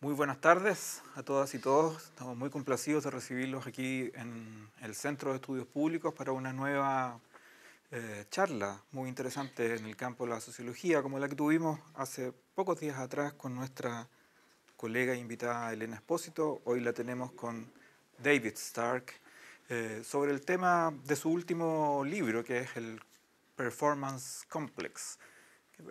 Muy buenas tardes a todas y todos. Estamos muy complacidos de recibirlos aquí en el Centro de Estudios Públicos para una nueva eh, charla muy interesante en el campo de la sociología, como la que tuvimos hace pocos días atrás con nuestra colega e invitada Elena Espósito. Hoy la tenemos con David Stark eh, sobre el tema de su último libro, que es el Performance Complex.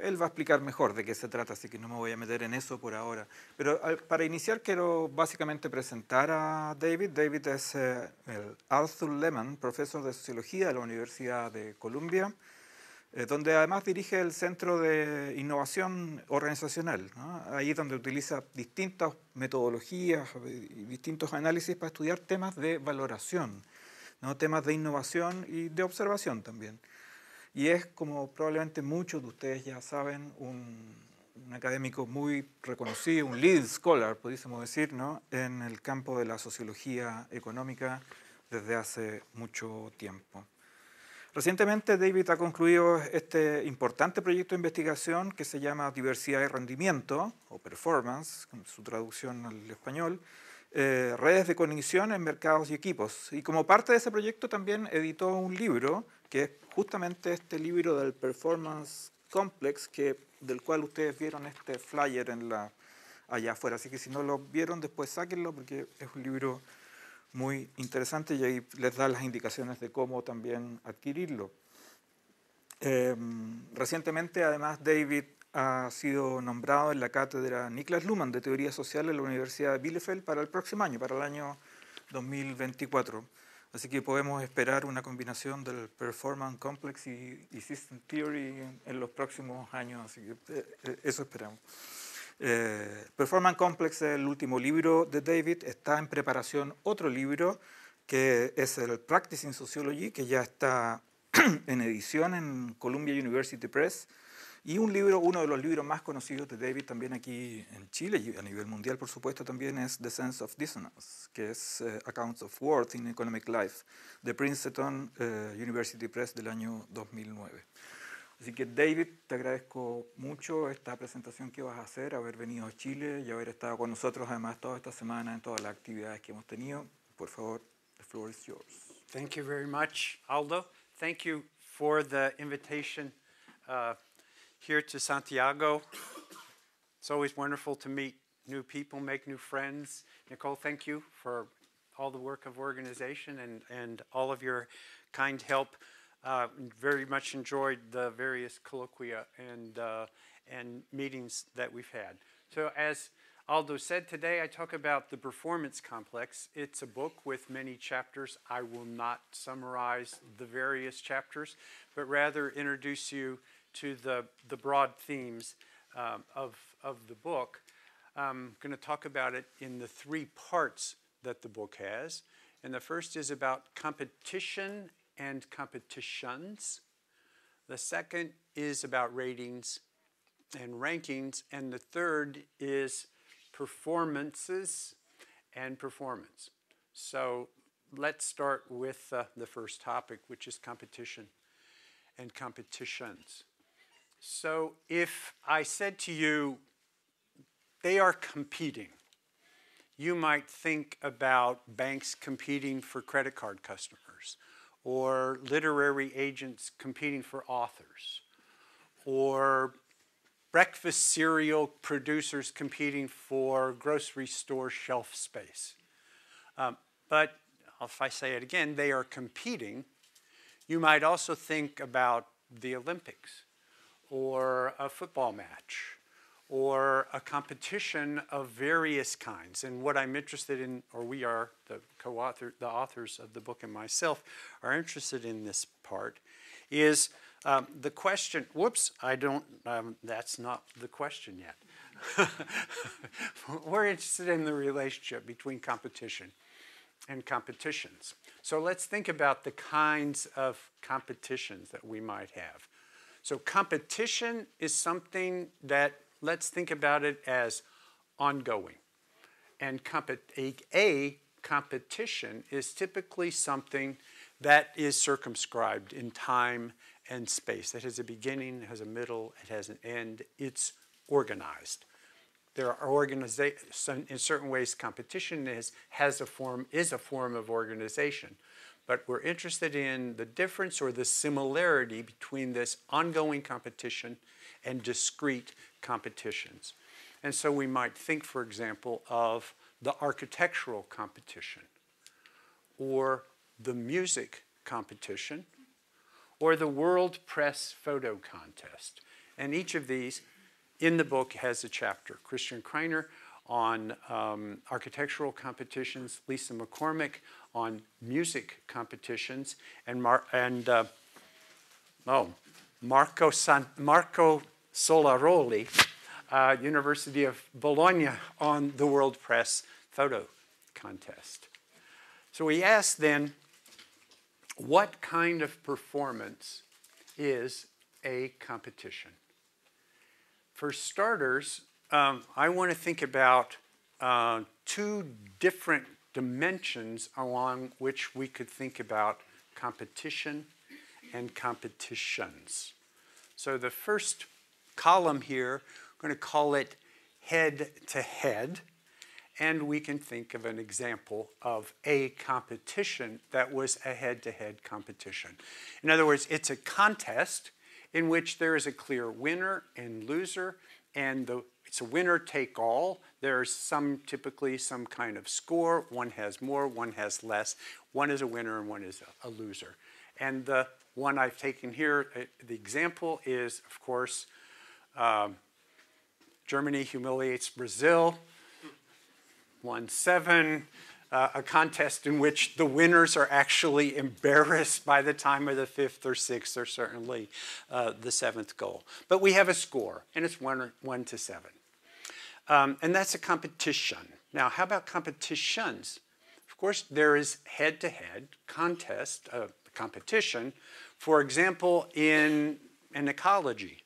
Él va a explicar mejor de qué se trata, así que no me voy a meter en eso por ahora. Pero para iniciar quiero básicamente presentar a David. David es eh, el Arthur Lehman, profesor de Sociología de la Universidad de Columbia, eh, donde además dirige el Centro de Innovación Organizacional, ahí donde utiliza distintas metodologías y distintos análisis para estudiar temas de valoración, ¿no? temas de innovación y de observación también y es, como probablemente muchos de ustedes ya saben, un, académico muy reconocido, un lead scholar, pudiésemos decir, en el campo de la sociología económica desde hace mucho tiempo. Recientemente David ha concluido este importante proyecto de investigación que se llama Diversidad y Rendimiento, o Performance, con su traducción al español, eh, redes de conexión en mercados y equipos. Y como parte de ese proyecto también editó un libro, que es justamente este libro del Performance Complex, que, del cual ustedes vieron este flyer en la, allá afuera. Así que si no lo vieron, después sáquenlo porque es un libro muy interesante y ahí les da las indicaciones de cómo también adquirirlo. Em, recientemente, además, David ha sido nombrado en la cátedra Niklas Luhmann de Teoría Social en la Universidad de Bielefeld para el próximo año, para el año 2024. Así que podemos esperar una combinación del Performance Complex y, System Theory en, los próximos años, así que eh, eh, eso esperamos. Eh, Performance Complex es el último libro de David, está en preparación otro libro que es el Practicing Sociology, que ya está en edición en Columbia University Press y un libro, uno de los libros más conocidos de David también aquí en Chile y a nivel mundial, por supuesto, también es The Sense of Dissonance, que es eh, Accounts of Worth in Economic Life, de Princeton eh, University Press del año 2009. Así que David, te agradezco mucho esta presentación que vas a hacer, haber venido a Chile y haber estado con nosotros además toda esta semana en todas las actividades que hemos tenido. Por favor, the floor is yours. Thank you very much, Aldo. Thank you for the invitation. Uh, here to Santiago. It's always wonderful to meet new people, make new friends. Nicole, thank you for all the work of organization and, and all of your kind help. Uh, very much enjoyed the various colloquia and, uh, and meetings that we've had. So as Aldo said today, I talk about The Performance Complex. It's a book with many chapters. I will not summarize the various chapters, but rather introduce you to the, the broad themes um, of, of the book. I'm going to talk about it in the three parts that the book has. And the first is about competition and competitions. The second is about ratings and rankings. And the third is performances and performance. So let's start with uh, the first topic, which is competition and competitions. So if I said to you, they are competing, you might think about banks competing for credit card customers, or literary agents competing for authors, or breakfast cereal producers competing for grocery store shelf space. Um, but if I say it again, they are competing. You might also think about the Olympics or a football match or a competition of various kinds. And what I'm interested in, or we are, the co-author, the authors of the book and myself, are interested in this part, is um, the question, whoops, I don't, um, that's not the question yet. We're interested in the relationship between competition and competitions. So let's think about the kinds of competitions that we might have. So competition is something that let's think about it as ongoing. And a, competition is typically something that is circumscribed in time and space. That has a beginning, has a middle, it has an end. It's organized. There are organization in certain ways competition is has a form is a form of organization but we're interested in the difference or the similarity between this ongoing competition and discrete competitions. And so we might think, for example, of the architectural competition or the music competition or the World Press Photo Contest. And each of these in the book has a chapter. Christian Kreiner on um, architectural competitions, Lisa McCormick on music competitions. And, Mar and uh, oh, Marco, San Marco Solaroli, uh, University of Bologna, on the World Press photo contest. So we asked then, what kind of performance is a competition? For starters, um, I want to think about uh, two different dimensions along which we could think about competition and competitions. So the first column here, we're going to call it head to head. And we can think of an example of a competition that was a head to head competition. In other words, it's a contest in which there is a clear winner and loser, and the it's a winner take all. There's some typically some kind of score. One has more, one has less. One is a winner and one is a loser. And the one I've taken here, uh, the example is, of course, um, Germany humiliates Brazil, 1 7. Uh, a contest in which the winners are actually embarrassed by the time of the fifth or sixth or certainly uh, the seventh goal. But we have a score, and it's one, one to seven. Um, and that's a competition. Now, how about competitions? Of course, there is head to head contest, uh, competition. For example, in, in ecology,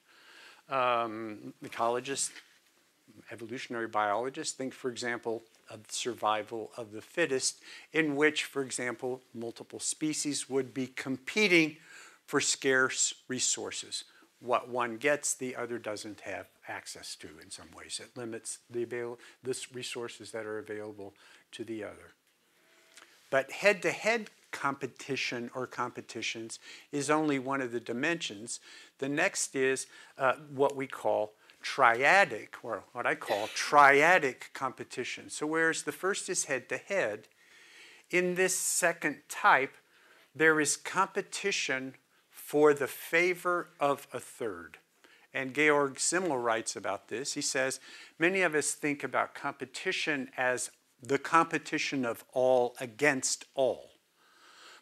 um, ecologists, evolutionary biologists think, for example, of survival of the fittest, in which, for example, multiple species would be competing for scarce resources what one gets, the other doesn't have access to in some ways. It limits the, avail- the resources that are available to the other. But head to head competition or competitions is only one of the dimensions. The next is uh, what we call triadic, or what I call triadic competition. So, whereas the first is head to head, in this second type, there is competition for the favor of a third. And Georg Simmel writes about this. He says, Many of us think about competition as the competition of all against all.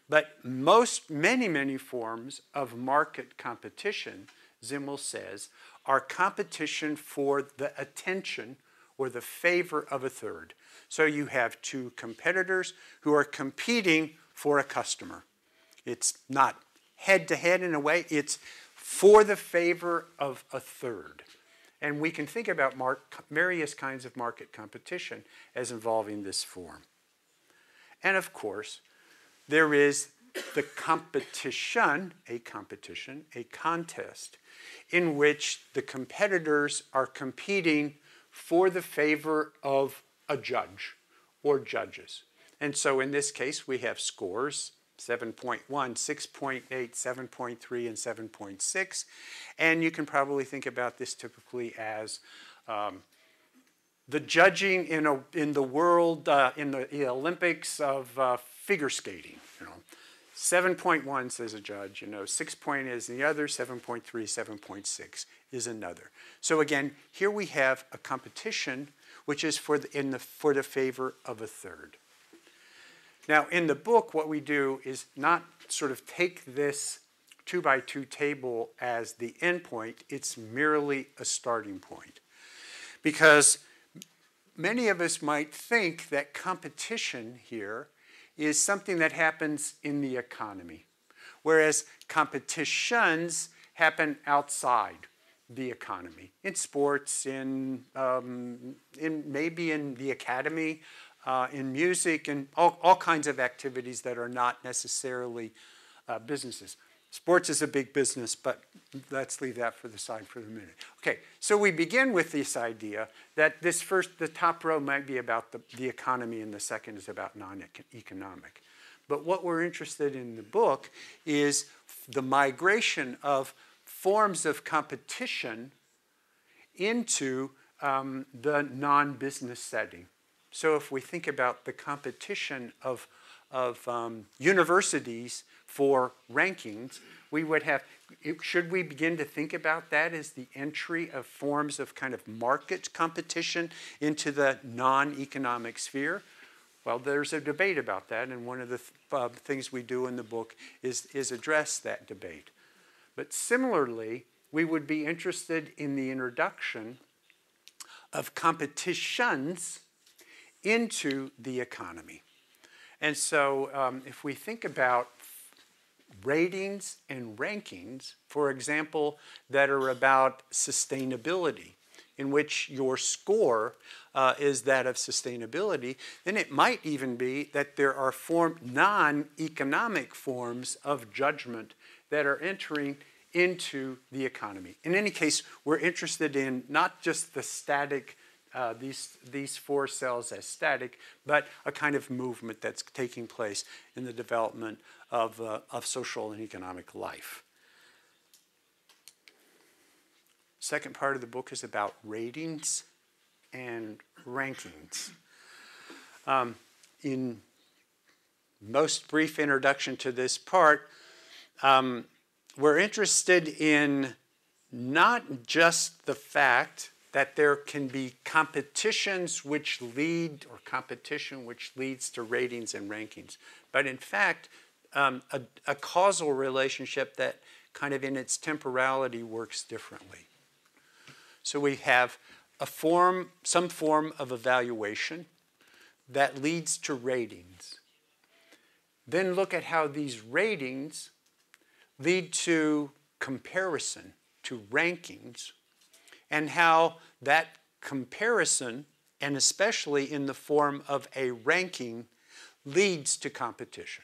But most, many, many forms of market competition, Zimmel says, are competition for the attention or the favor of a third. So you have two competitors who are competing for a customer. It's not head to head in a way. It's for the favor of a third. And we can think about mark, various kinds of market competition as involving this form. And of course, there is the competition, a competition, a contest, in which the competitors are competing for the favor of a judge or judges. And so in this case, we have scores 7.1, 6.8, 7.3, and 7.6. And you can probably think about this typically as um, the judging in, a, in the world, uh, in the Olympics of uh, figure skating. You know. 7.1 says a judge, you know, 6.8 is the other, 7.3, 7.6 is another. So again, here we have a competition which is for the, in the, for the favor of a third. Now, in the book, what we do is not sort of take this two by two table as the endpoint, it's merely a starting point. Because many of us might think that competition here is something that happens in the economy, whereas competitions happen outside the economy, in sports, in, um, in maybe in the academy, uh, in music, and all, all, kinds of activities that are not necessarily uh, businesses. Sports is a big business, but let's leave that for the side for the minute. Okay, so we begin with this idea that this first, the top row might be about the, the economy and the second is about non-economic. But what we're interested in the book is the migration of forms of competition into um, the non-business setting. So if we think about the competition of, of um, universities for rankings, we would have, should we begin to think about that as the entry of forms of kind of market competition into the non-economic sphere? Well, there's a debate about that, and one of the th uh, things we do in the book is, is address that debate. But similarly, we would be interested in the introduction of competitions into the economy. And so um, if we think about ratings and rankings, for example, that are about sustainability, in which your score uh, is that of sustainability, then it might even be that there are form, non-economic forms of judgment that are entering into the economy. In any case, we're interested in not just the static uh, these, these four cells as static, but a kind of movement that's taking place in the development of, uh, of social and economic life. Second part of the book is about ratings and rankings. Um, in most brief introduction to this part, um, we're interested in not just the fact that there can be competitions which lead, or competition which leads to ratings and rankings. But in fact, um, a, a causal relationship that kind of in its temporality works differently. So we have a form, some form of evaluation that leads to ratings. Then look at how these ratings lead to comparison, to rankings, and how that comparison, and especially in the form of a ranking, leads to competition.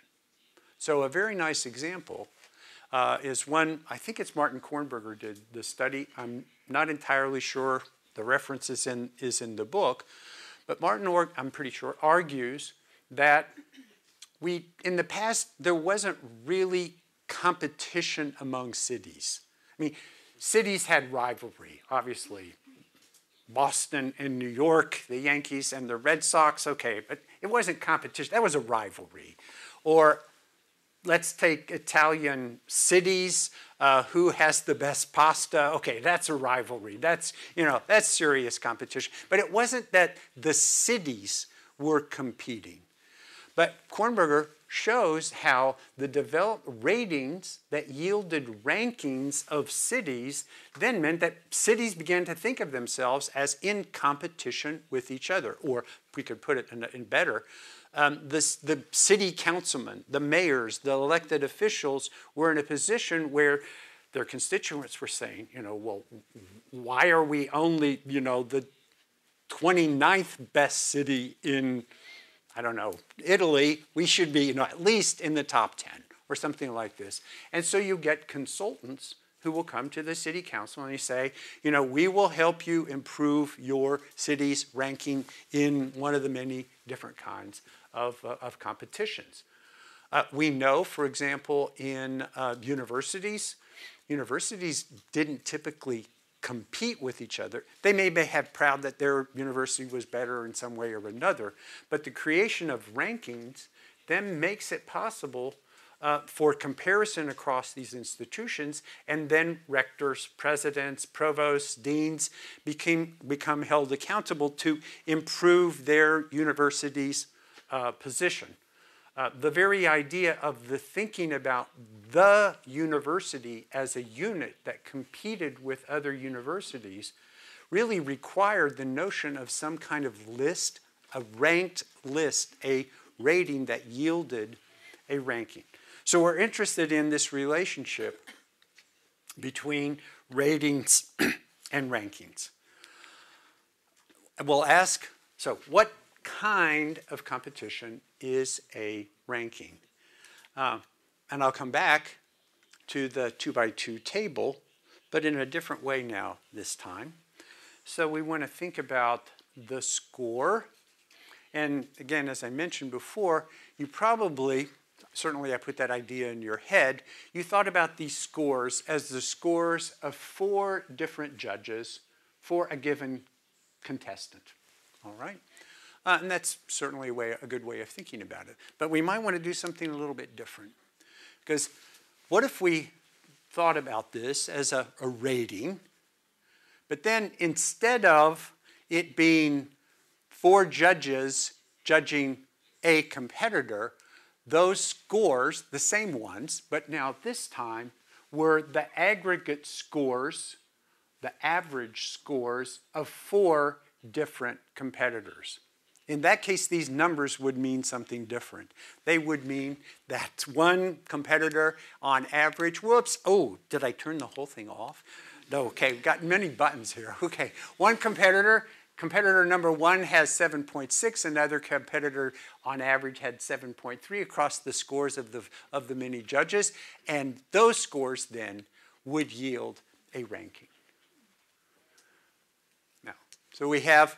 So, a very nice example uh, is one, I think it's Martin Kornberger did the study. I'm not entirely sure. The reference is in, is in the book. But Martin, Org, I'm pretty sure, argues that we, in the past, there wasn't really competition among cities. I mean, cities had rivalry, obviously. Boston and New York, the Yankees and the Red Sox, okay, but it wasn't competition, that was a rivalry. Or let's take Italian cities. Uh, who has the best pasta? Okay, that's a rivalry. That's you know that's serious competition. But it wasn't that the cities were competing. But Kornberger shows how the developed ratings that yielded rankings of cities then meant that cities began to think of themselves as in competition with each other, or we could put it in, in better, um, the, the city councilmen, the mayors, the elected officials were in a position where their constituents were saying, you know, well, why are we only, you know, the 29th best city in I don't know, Italy, we should be you know, at least in the top 10 or something like this. And so you get consultants who will come to the city council and they say, you know, we will help you improve your city's ranking in one of the many different kinds of, uh, of competitions. Uh, we know, for example, in uh, universities, universities didn't typically compete with each other. They may be have proud that their university was better in some way or another, but the creation of rankings then makes it possible uh, for comparison across these institutions, and then rectors, presidents, provosts, deans became, become held accountable to improve their university's uh, position. Uh, the very idea of the thinking about the university as a unit that competed with other universities really required the notion of some kind of list, a ranked list, a rating that yielded a ranking. So we're interested in this relationship between ratings and rankings. We'll ask, so what kind of competition is a ranking. Uh, and I'll come back to the 2 by 2 table, but in a different way now this time. So we want to think about the score. And again, as I mentioned before, you probably, certainly I put that idea in your head, you thought about these scores as the scores of four different judges for a given contestant, all right? Uh, and that's certainly a, way, a good way of thinking about it. But we might want to do something a little bit different. Because what if we thought about this as a, a rating, but then instead of it being four judges judging a competitor, those scores, the same ones, but now this time were the aggregate scores, the average scores of four different competitors. In that case, these numbers would mean something different. They would mean that one competitor on average, whoops, oh, did I turn the whole thing off? No, okay, we've got many buttons here. Okay, one competitor, competitor number one has 7.6, another competitor on average had 7.3 across the scores of the, of the many judges, and those scores then would yield a ranking. Now, so we have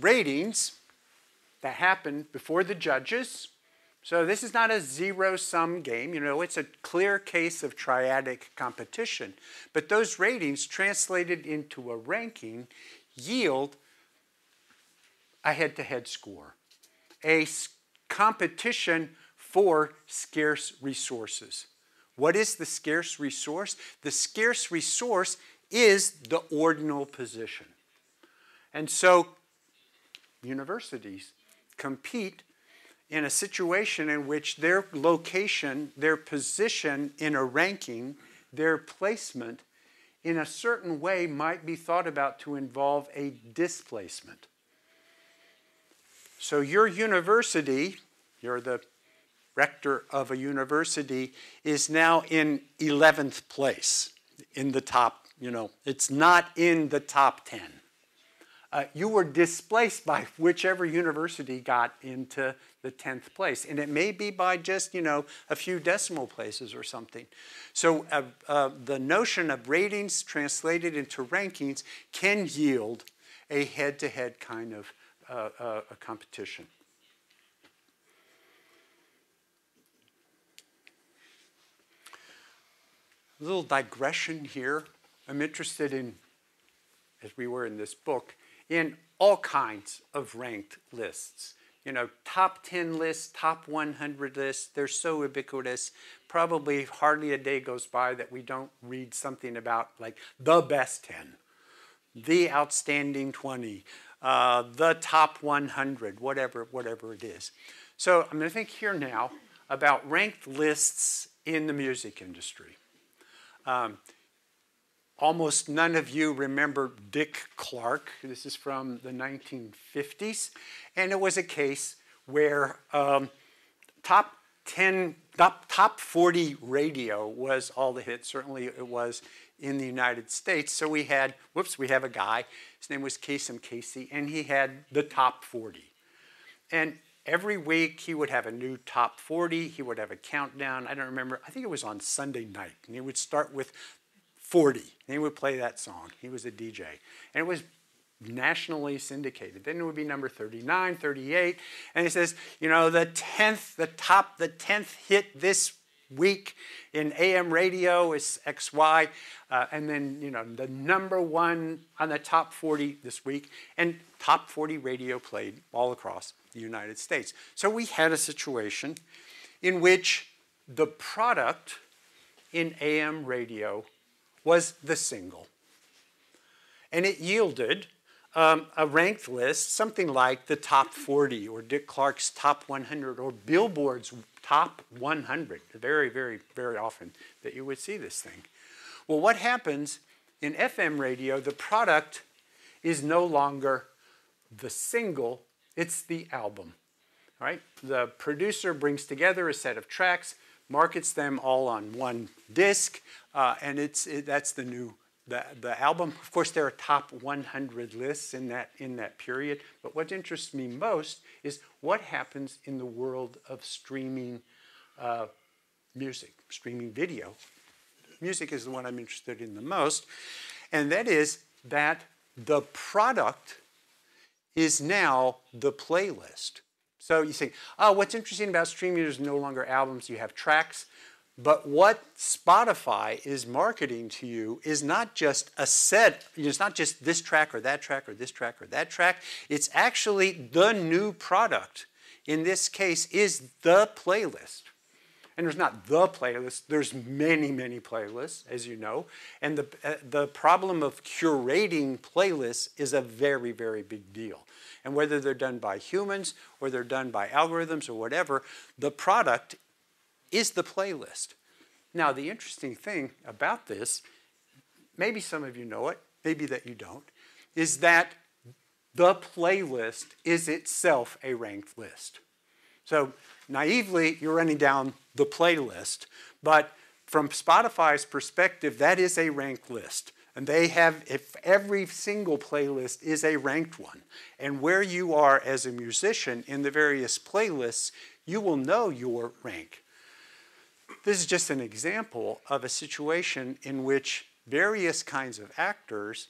ratings that happened before the judges. So this is not a zero sum game, you know, it's a clear case of triadic competition. But those ratings translated into a ranking yield a head to head score, a competition for scarce resources. What is the scarce resource? The scarce resource is the ordinal position. And so universities compete in a situation in which their location, their position in a ranking, their placement in a certain way might be thought about to involve a displacement. So, your university, you're the rector of a university, is now in 11th place in the top, you know, it's not in the top 10 uh, you were displaced by whichever university got into the 10th place. And it may be by just, you know, a few decimal places or something. So uh, uh, the notion of ratings translated into rankings can yield a head to head kind of uh, uh, a competition. A little digression here. I'm interested in, as we were in this book, in all kinds of ranked lists. You know, top 10 lists, top 100 lists, they're so ubiquitous. Probably hardly a day goes by that we don't read something about like the best 10, the outstanding 20, uh, the top 100, whatever, whatever it is. So I'm going to think here now about ranked lists in the music industry. Um, Almost none of you remember Dick Clark. This is from the 1950s. And it was a case where um, top 10, top, top 40 radio was all the hit. Certainly it was in the United States. So we had, whoops, we have a guy. His name was Kasem Casey, and he had the top 40. And every week he would have a new top 40. He would have a countdown. I don't remember. I think it was on Sunday night. And he would start with 40. And he would play that song. He was a DJ. And it was nationally syndicated. Then it would be number 39, 38. And he says, you know, the 10th, the top, the 10th hit this week in AM radio is XY. Uh, and then, you know, the number one on the top 40 this week. And top 40 radio played all across the United States. So we had a situation in which the product in AM radio was the single. And it yielded um, a ranked list, something like the top 40 or Dick Clark's top 100 or Billboard's top 100. Very, very, very often that you would see this thing. Well, what happens in FM radio, the product is no longer the single, it's the album. All right? The producer brings together a set of tracks, markets them all on one disc, uh, and it's, it, that's the new the, the album. Of course, there are top 100 lists in that, in that period. But what interests me most is what happens in the world of streaming uh, music, streaming video. Music is the one I'm interested in the most. And that is that the product is now the playlist. So you think, oh, what's interesting about streaming is no longer albums, you have tracks. But what Spotify is marketing to you is not just a set, it's not just this track or that track or this track or that track. It's actually the new product. In this case, is the playlist. And there's not the playlist, there's many, many playlists, as you know. And the, uh, the problem of curating playlists is a very, very big deal. And whether they're done by humans or they're done by algorithms or whatever, the product is the playlist. Now, the interesting thing about this, maybe some of you know it, maybe that you don't, is that the playlist is itself a ranked list. So naively, you're running down the playlist, but from Spotify's perspective, that is a ranked list. And they have, if every single playlist is a ranked one. And where you are as a musician in the various playlists, you will know your rank. This is just an example of a situation in which various kinds of actors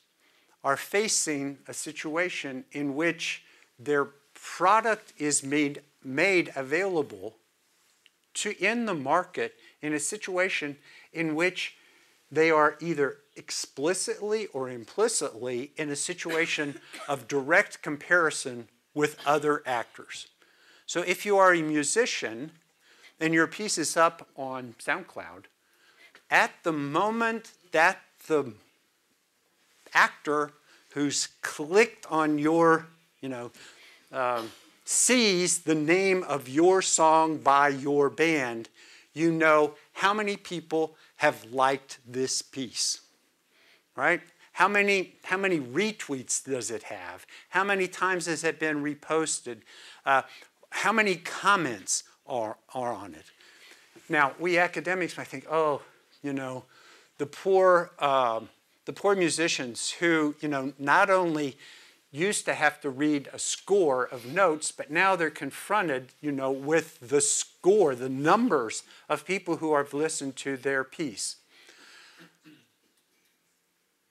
are facing a situation in which their product is made, made available to in the market in a situation in which they are either explicitly or implicitly in a situation of direct comparison with other actors. So if you are a musician and your piece is up on SoundCloud, at the moment that the actor who's clicked on your, you know, um, sees the name of your song by your band, you know how many people have liked this piece, right? How many, how many retweets does it have? How many times has it been reposted? Uh, how many comments? are, are on it. Now, we academics might think, oh, you know, the poor, um, the poor musicians who, you know, not only used to have to read a score of notes, but now they're confronted, you know, with the score, the numbers of people who have listened to their piece.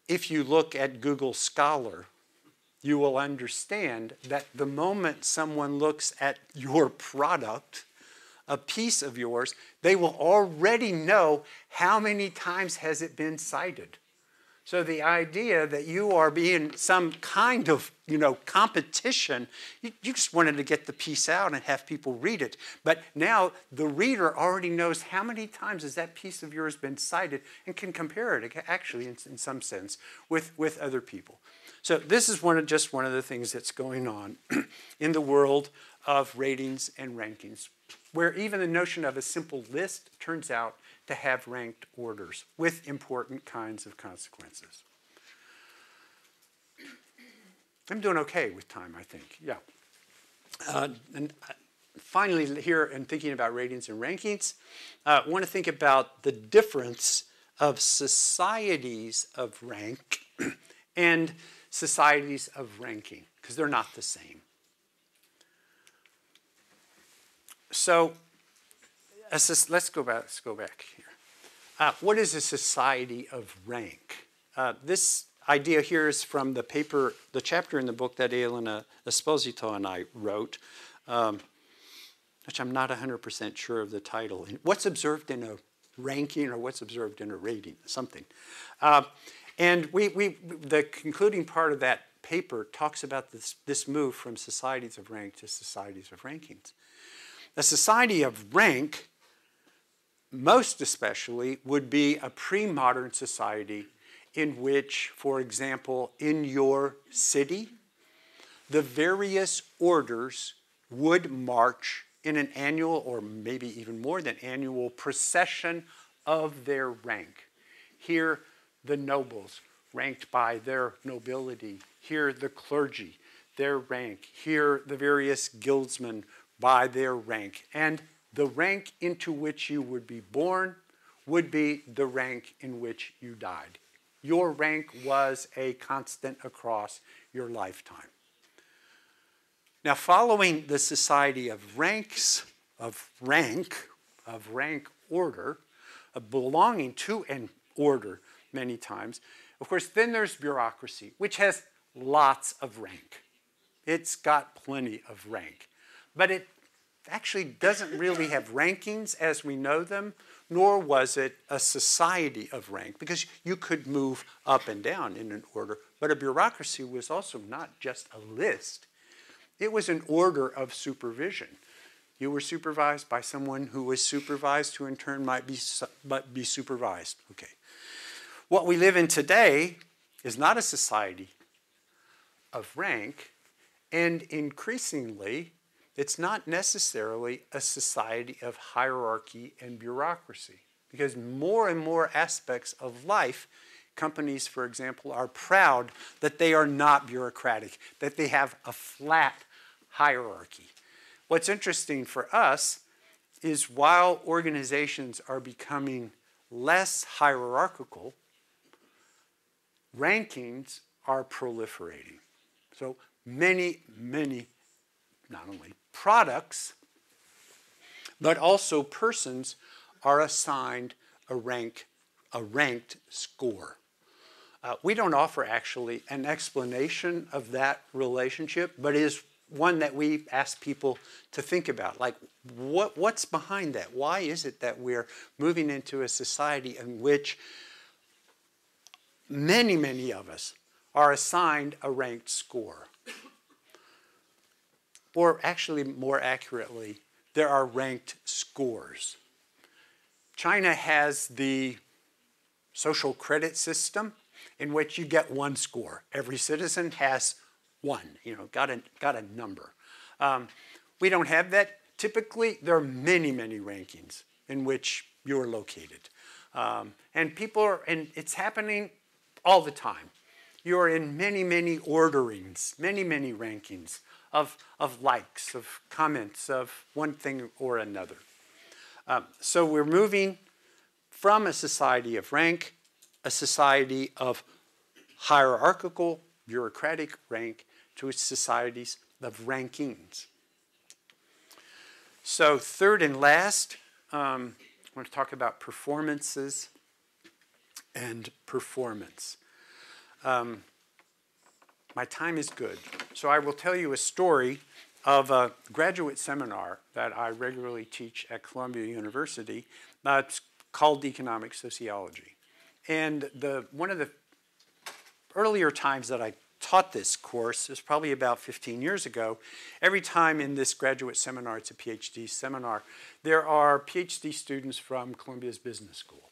If you look at Google Scholar, you will understand that the moment someone looks at your product, a piece of yours, they will already know how many times has it been cited. So the idea that you are being some kind of, you know, competition, you, you, just wanted to get the piece out and have people read it. But now the reader already knows how many times has that piece of yours been cited and can compare it actually in, in some sense with, with other people. So this is one of, just one of the things that's going on in the world of ratings and rankings where even the notion of a simple list turns out to have ranked orders with important kinds of consequences. I'm doing okay with time, I think. Yeah. Uh, and uh, finally, here in thinking about ratings and rankings, uh, I uh, want to think about the difference of societies of rank and societies of ranking, because they're not the same. So let's go back, let's go back here. Uh, what is a society of rank? Uh, this idea here is from the paper, the chapter in the book that Elena uh, Esposito and I wrote, um, which I'm not 100% sure of the title. What's observed in a ranking or what's observed in a rating, something. Uh, and we, we, the concluding part of that paper talks about this, this move from societies of rank to societies of rankings. A society of rank, most especially, would be a pre-modern society in which, for example, in your city, the various orders would march in an annual or maybe even more than annual procession of their rank. Here, the nobles ranked by their nobility. Here, the clergy, their rank. Here, the various guildsmen by their rank. And the rank into which you would be born would be the rank in which you died. Your rank was a constant across your lifetime. Now, following the society of ranks, of rank, of rank order, of belonging to an order many times, of course, then there's bureaucracy, which has lots of rank. It's got plenty of rank. But it actually doesn't really have rankings as we know them, nor was it a society of rank, because you could move up and down in an order. But a bureaucracy was also not just a list, it was an order of supervision. You were supervised by someone who was supervised, who in turn might be, might be supervised. Okay. What we live in today is not a society of rank, and increasingly, it's not necessarily a society of hierarchy and bureaucracy because more and more aspects of life companies, for example, are proud that they are not bureaucratic, that they have a flat hierarchy. What's interesting for us is while organizations are becoming less hierarchical, rankings are proliferating. So many, many, not only products, but also persons are assigned a, rank, a ranked score. Uh, we don't offer actually an explanation of that relationship, but it is one that we ask people to think about. Like, what, what's behind that? Why is it that we're moving into a society in which many, many of us are assigned a ranked score? Or actually, more accurately, there are ranked scores. China has the social credit system in which you get one score. Every citizen has one, you know, got a, got a number. Um, we don't have that. Typically, there are many, many rankings in which you are located. Um, and people are, and it's happening all the time. You are in many, many orderings, many, many rankings of, of likes, of comments, of one thing or another. Um, so we're moving from a society of rank, a society of hierarchical, bureaucratic rank, to societies of rankings. So third and last, um, I want to talk about performances and performance. Um, my time is good. So I will tell you a story of a graduate seminar that I regularly teach at Columbia University that's uh, called Economic Sociology. And the, one of the earlier times that I taught this course, is probably about 15 years ago, every time in this graduate seminar, it's a PhD seminar, there are PhD students from Columbia's Business School.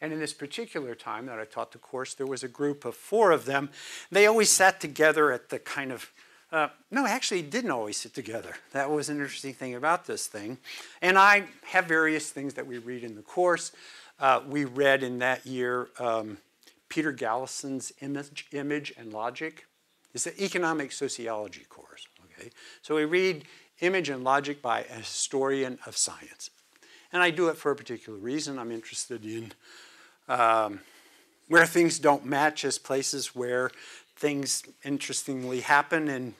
And in this particular time that I taught the course, there was a group of four of them. They always sat together at the kind of, uh, no, actually didn't always sit together. That was an interesting thing about this thing. And I have various things that we read in the course. Uh, we read in that year um, Peter Gallison's image, image and Logic. It's an economic sociology course. Okay? So we read Image and Logic by a historian of science. And I do it for a particular reason. I'm interested in um, where things don't match is places where things interestingly happen, and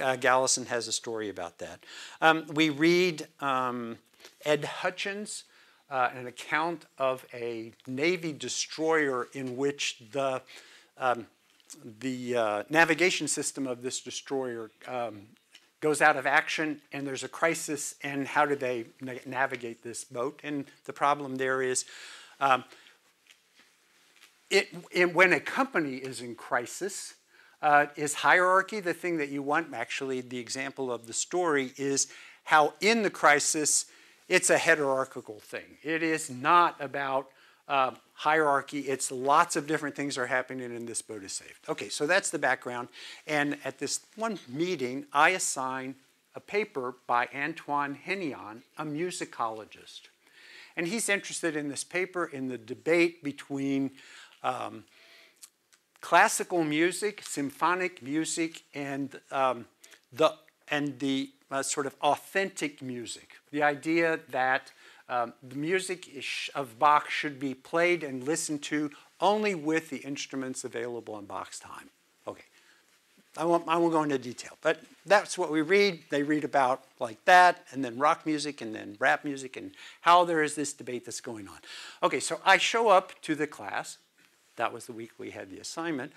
uh, Gallison has a story about that. Um, we read um, Ed Hutchins, uh, an account of a Navy destroyer in which the um, the uh, navigation system of this destroyer um, goes out of action and there's a crisis and how do they na navigate this boat and the problem there is um, it, it, when a company is in crisis, uh, is hierarchy the thing that you want? Actually, the example of the story is how in the crisis, it's a hierarchical thing. It is not about uh, hierarchy. It's lots of different things are happening and this boat is saved. Okay, so that's the background. And at this one meeting, I assign a paper by Antoine Hennion, a musicologist. And he's interested in this paper in the debate between um, classical music, symphonic music, and um, the and the uh, sort of authentic music. The idea that um, the music of Bach should be played and listened to only with the instruments available in Bach's time. Okay, I won't, I won't go into detail, but that's what we read. They read about like that, and then rock music, and then rap music, and how there is this debate that's going on. Okay, so I show up to the class, that was the week we had the assignment.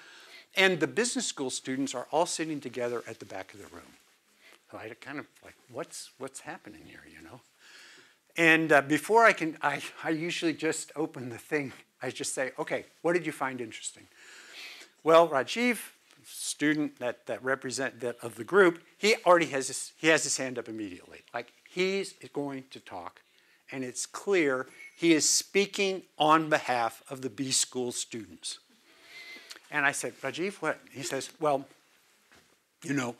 And the business school students are all sitting together at the back of the room. So I kind of like, what's, what's happening here, you know? And uh, before I can, I, I usually just open the thing. I just say, okay, what did you find interesting? Well, Rajiv, student that, that represent that of the group, he already has his, he has his hand up immediately. Like he's going to talk and it's clear he is speaking on behalf of the B school students. And I said, Rajiv, what? He says, well, you know,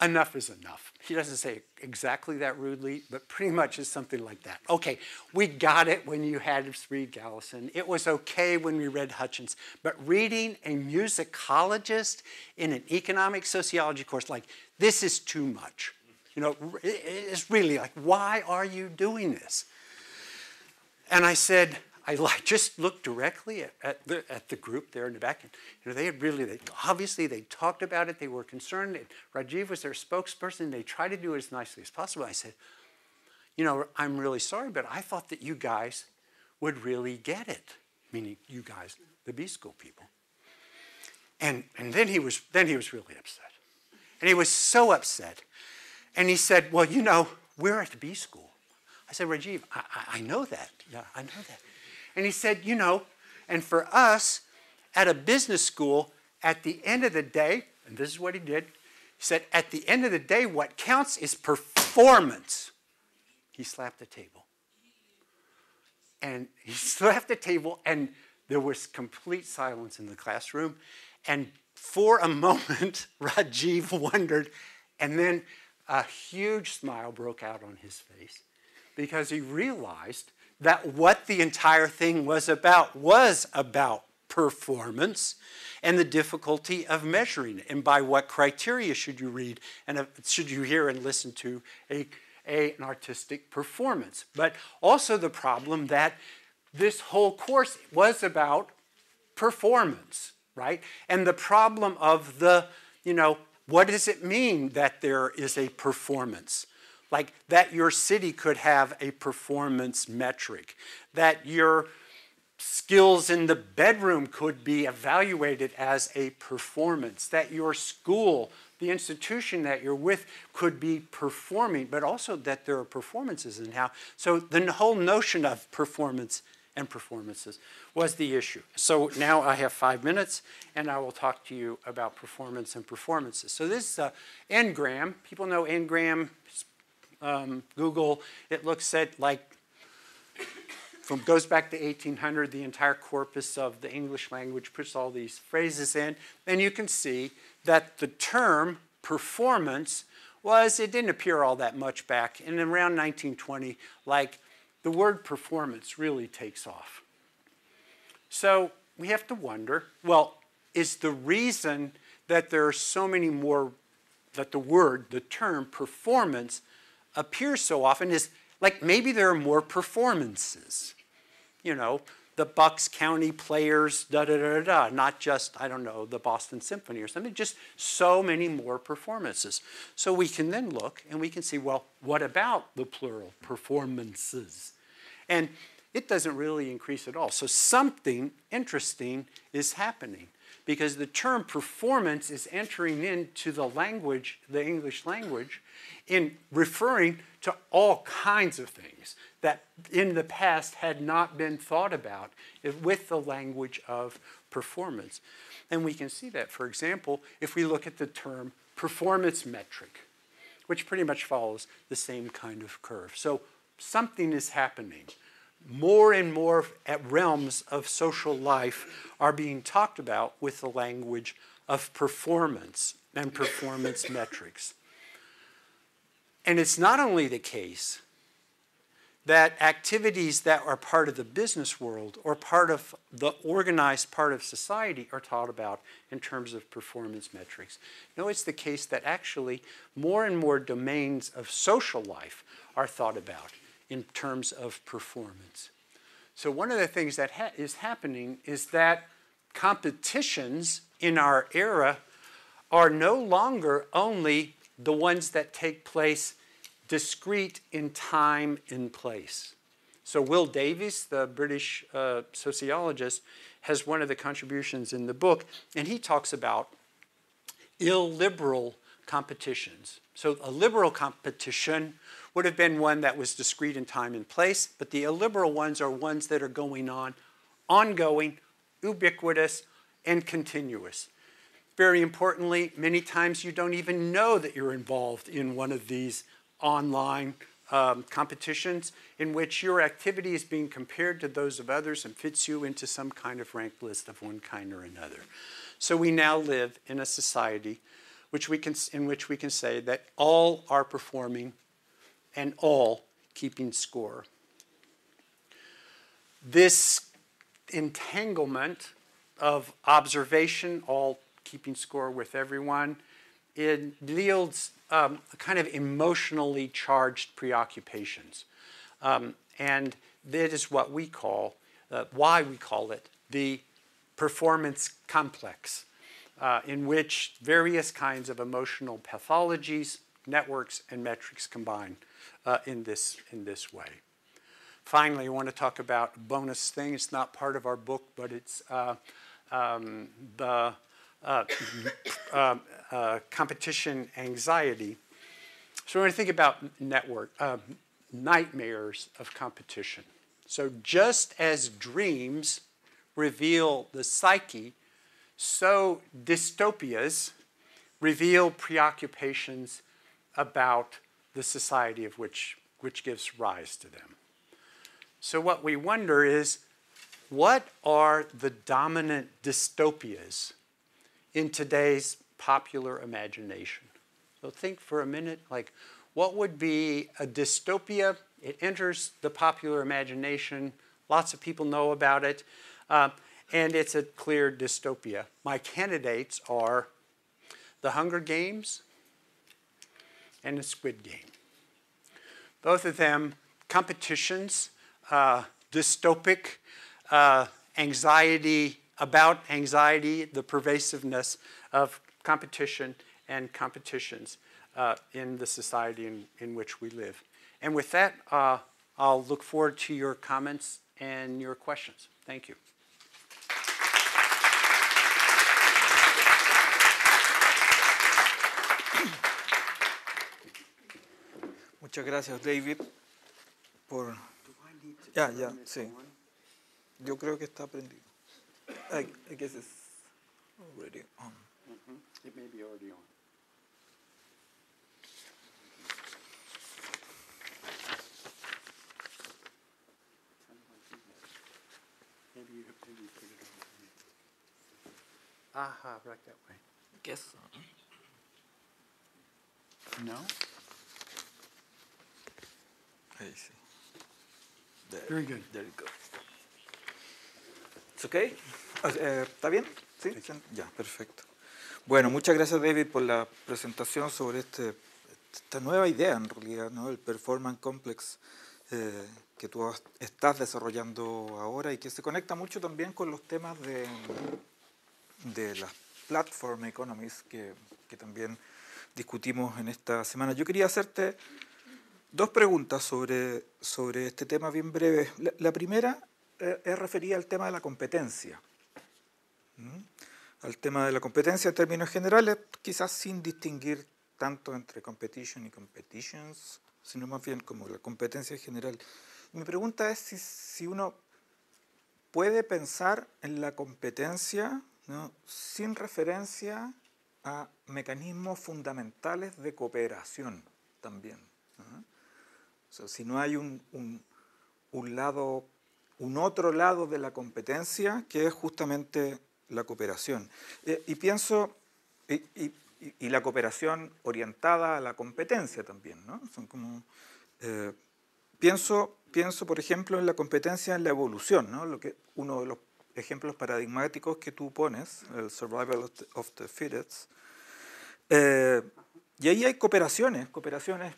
enough is enough. He doesn't say exactly that rudely, but pretty much is something like that. Okay, we got it when you had read Gallison. It was okay when we read Hutchins. But reading a musicologist in an economic sociology course, like, this is too much. You know, it's really like, why are you doing this? And I said, I just looked directly at, at, the, at the group there in the back. And, you know, they had really, they, obviously, they talked about it. They were concerned. And Rajiv was their spokesperson. They tried to do it as nicely as possible. I said, you know, I'm really sorry, but I thought that you guys would really get it, meaning you guys, the B school people. And, and then, he was, then he was really upset. And he was so upset and he said, Well, you know, we're at the B school. I said, Rajiv, I, I, know that. Yeah, I know that. And he said, You know, and for us at a business school, at the end of the day, and this is what he did, he said, At the end of the day, what counts is performance. He slapped the table. And he slapped the table, and there was complete silence in the classroom. And for a moment, Rajiv wondered, and then a huge smile broke out on his face because he realized that what the entire thing was about was about performance and the difficulty of measuring it. And by what criteria should you read and uh, should you hear and listen to a, a, an artistic performance? But also the problem that this whole course was about performance, right? And the problem of the, you know, what does it mean that there is a performance? Like that your city could have a performance metric, that your skills in the bedroom could be evaluated as a performance, that your school, the institution that you're with, could be performing, but also that there are performances in how. So the whole notion of performance and performances was the issue. So now I have five minutes, and I will talk to you about performance and performances. So this is a uh, Ngram. People know Ngram, um, Google. It looks at like from goes back to 1800, the entire corpus of the English language puts all these phrases in, and you can see that the term performance was it didn't appear all that much back. And around 1920, like the word performance really takes off. So we have to wonder, well, is the reason that there are so many more, that the word, the term performance appears so often is like maybe there are more performances. You know, the Bucks County players, da da da da, not just, I don't know, the Boston Symphony or something, just so many more performances. So we can then look and we can see, well, what about the plural performances? And it doesn't really increase at all. So something interesting is happening because the term performance is entering into the language, the English language, in referring to all kinds of things, that in the past had not been thought about with the language of performance. And we can see that, for example, if we look at the term performance metric, which pretty much follows the same kind of curve. So something is happening. More and more realms of social life are being talked about with the language of performance and performance metrics. And it's not only the case that activities that are part of the business world or part of the organized part of society are taught about in terms of performance metrics. No, it's the case that actually more and more domains of social life are thought about in terms of performance. So one of the things that ha is happening is that competitions in our era are no longer only the ones that take place discrete in time and place. So Will Davies, the British uh, sociologist, has one of the contributions in the book, and he talks about illiberal competitions. So a liberal competition would have been one that was discrete in time and place, but the illiberal ones are ones that are going on, ongoing, ubiquitous, and continuous. Very importantly, many times you don't even know that you're involved in one of these online um, competitions in which your activity is being compared to those of others and fits you into some kind of ranked list of one kind or another. So we now live in a society which we can, in which we can say that all are performing and all keeping score. This entanglement of observation, all keeping score with everyone, it yields um, kind of emotionally charged preoccupations. Um, and that is what we call, uh, why we call it the performance complex, uh, in which various kinds of emotional pathologies, networks, and metrics combine uh, in, this, in this way. Finally, I want to talk about a bonus thing. It's not part of our book, but it's uh, um, the uh, um, uh, competition anxiety. So we're going to think about network uh, nightmares of competition. So just as dreams reveal the psyche, so dystopias reveal preoccupations about the society of which, which gives rise to them. So what we wonder is, what are the dominant dystopias in today's popular imagination. So think for a minute, like, what would be a dystopia? It enters the popular imagination. Lots of people know about it. Uh, and it's a clear dystopia. My candidates are The Hunger Games and The Squid Game. Both of them competitions, uh, dystopic, uh, anxiety about anxiety, the pervasiveness of competition and competitions uh, in the society in, in, which we live. And with that, uh, I'll look forward to your comments and your questions. Thank you. Muchas gracias, David, por... Ya, ya, sí. Yo creo que está prendido. I, I guess it's already on. It may be already on. Maybe you, maybe you put it on. Aha, right that way. Guess so. No? I see. There, Very good. There you go. It's okay? Uh, eh, ¿Está bien? Sí, ya, perfecto. Bueno, muchas gracias David por la presentación sobre este, esta nueva idea en realidad, el Performance Complex eh, que tú estás desarrollando ahora y que se conecta mucho también con los temas de, las platform economies que, también discutimos en esta semana. Yo quería hacerte dos preguntas sobre, sobre este tema bien breve. La, primera eh, es referida al tema de la competencia al tema de la competencia en términos generales, quizás sin distinguir tanto entre competition y competitions, sino más bien como la competencia general. Mi pregunta es si, uno puede pensar en la competencia sin referencia a mecanismos fundamentales de cooperación también. O si no hay lado, un otro lado de la competencia que es justamente la cooperación. Eh, y pienso, y, la cooperación orientada a la competencia también, ¿no? Son como, eh, pienso, pienso, por ejemplo, en la competencia en la evolución, ¿no? Lo que, uno de los ejemplos paradigmáticos que tú pones, el Survival of the, Fittest, eh, y ahí hay cooperaciones, cooperaciones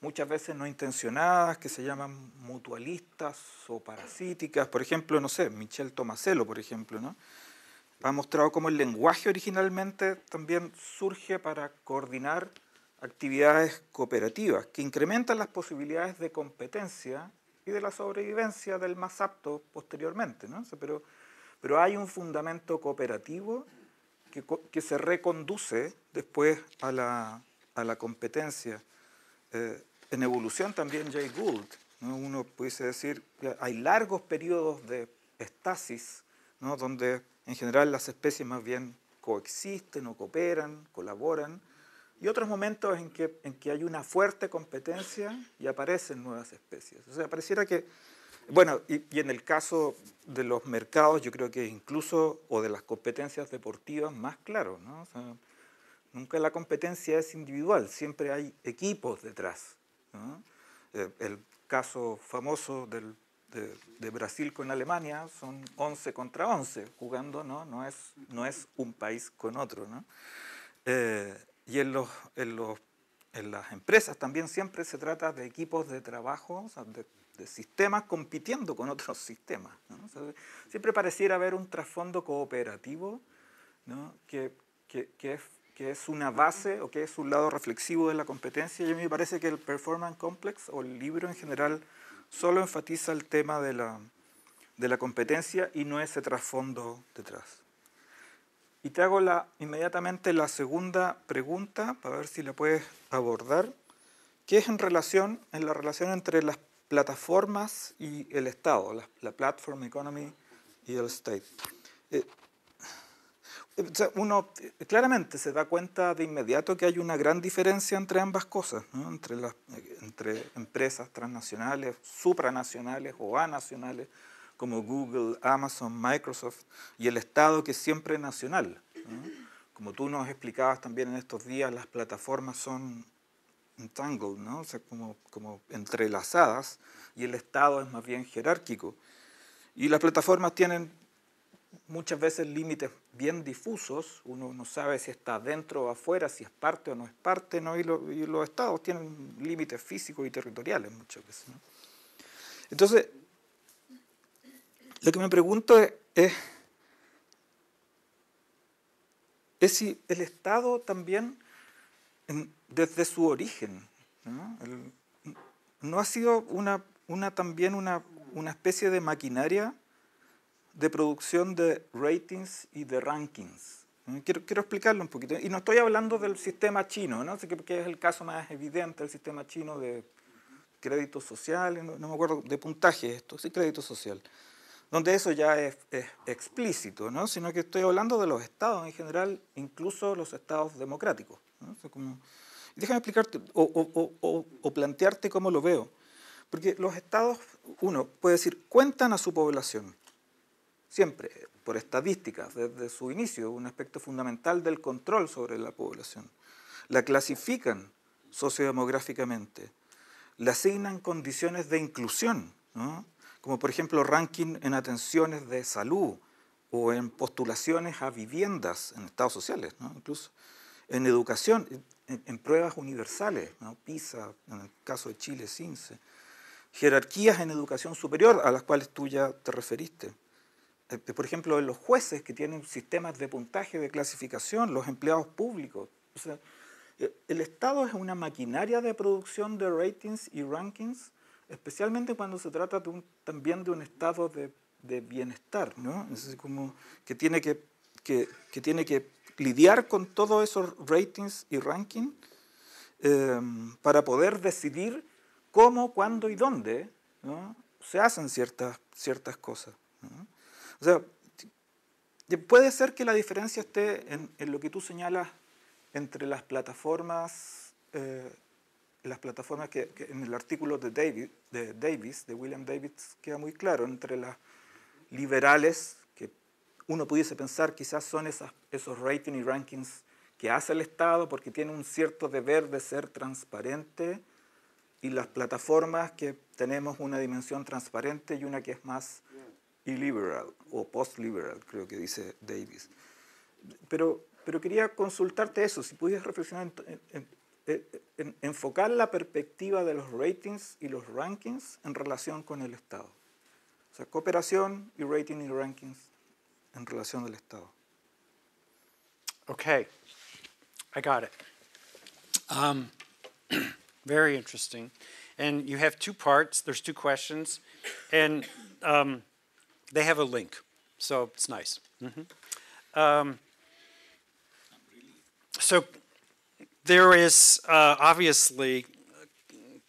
muchas veces no intencionadas, que se llaman mutualistas o parasíticas. Por ejemplo, no sé, Michel Tomasello, por ejemplo, ¿no? ha mostrado cómo el lenguaje originalmente también surge para coordinar actividades cooperativas que incrementan las posibilidades de competencia y de la sobrevivencia del más apto posteriormente. ¿no? pero, pero hay un fundamento cooperativo que, que se reconduce después a la, a la competencia. Eh, en evolución también Jay Gould, ¿no? uno pudiese decir, que hay largos periodos de estasis, ¿no? donde en general las especies más bien coexisten o cooperan, colaboran, y otros momentos en que, en que hay una fuerte competencia y aparecen nuevas especies. O sea, pareciera que, bueno, y, en el caso de los mercados, yo creo que incluso, o de las competencias deportivas, más claro, ¿no? O sea, nunca la competencia es individual, siempre hay equipos detrás. Eh, el caso famoso del de, Brasil con Alemania son 11 contra 11, jugando, ¿no? No es, no es un país con otro, ¿no? Eh, y en, los, en, los, en las empresas también siempre se trata de equipos de trabajo, de, sistemas compitiendo con otros sistemas. siempre pareciera haber un trasfondo cooperativo ¿no? que, que, que, es, que es una base o que es un lado reflexivo de la competencia. Y a mí me parece que el Performance Complex o el libro en general solo enfatiza el tema de la, competencia y no ese trasfondo detrás. Y te hago inmediatamente la segunda pregunta, para ver si la puedes abordar, que es en relación, en la relación entre las plataformas y el Estado, la, platform economy y el state. Eh, uno eh, claramente se da cuenta de inmediato que hay una gran diferencia entre ambas cosas, entre, las, eh, entre empresas transnacionales, supranacionales o anacionales, como Google, Amazon, Microsoft, y el Estado que es siempre nacional. Como tú nos explicabas también en estos días, las plataformas son entangled, ¿no? o sea, como, como entrelazadas, y el Estado es más bien jerárquico. Y las plataformas tienen muchas veces límites bien difusos, uno no sabe si está dentro o afuera, si es parte o no es parte, Y, los estados tienen límites físicos y territoriales muchas veces. Entonces, lo que me pregunto es, es, si el Estado también, desde su origen, ¿no? ha sido también una especie de maquinaria de producción de ratings y de rankings. Mm, quiero, quiero, explicarlo un poquito. Y no estoy hablando del sistema chino, ¿no? que, es el caso más evidente, el sistema chino de crédito social, no, me acuerdo, de puntaje esto, sí, crédito social, donde eso ya es, explícito, ¿no? sino que estoy hablando de los estados en general, incluso los estados democráticos. como, déjame explicarte o, o, o, o plantearte cómo lo veo. Porque los estados, uno puede decir, cuentan a su población siempre, por estadísticas, desde su inicio, un aspecto fundamental del control sobre la población. La clasifican sociodemográficamente, le asignan condiciones de inclusión, como por ejemplo ranking en atenciones de salud o en postulaciones a viviendas en estados sociales, incluso en educación, en, pruebas universales, PISA, en el caso de Chile, CINSE, jerarquías en educación superior a las cuales tú ya te referiste eh, por ejemplo, los jueces que tienen sistemas de puntaje, de clasificación, los empleados públicos. O sea, eh, el Estado es una maquinaria de producción de ratings y rankings, especialmente cuando se trata también de un estado de, bienestar, ¿no? Es como que tiene que, tiene que lidiar con todos esos ratings y rankings em, para poder decidir cómo, cuándo y dónde se hacen ciertas, ciertas cosas. ¿no? O sea, puede ser que la diferencia esté en, lo que tú señalas entre las plataformas, eh, las plataformas que, en el artículo de, David, de Davis, de William Davis, queda muy claro, entre las liberales, que uno pudiese pensar quizás son esas, esos ratings y rankings que hace el Estado porque tiene un cierto deber de ser transparente y las plataformas que tenemos una dimensión transparente y una que es más liberal o post-liberal, creo que dice Davis. Pero, pero quería consultarte eso, si pudieras reflexionar en, enfocar la perspectiva de los ratings y los rankings en relación con el Estado. O sea, cooperación y rating y rankings en relación del Estado. Okay, I got it. Um, very interesting. And you have two parts, there's two questions. And um, they have a link, so it's nice. Mm -hmm. um, so there is uh, obviously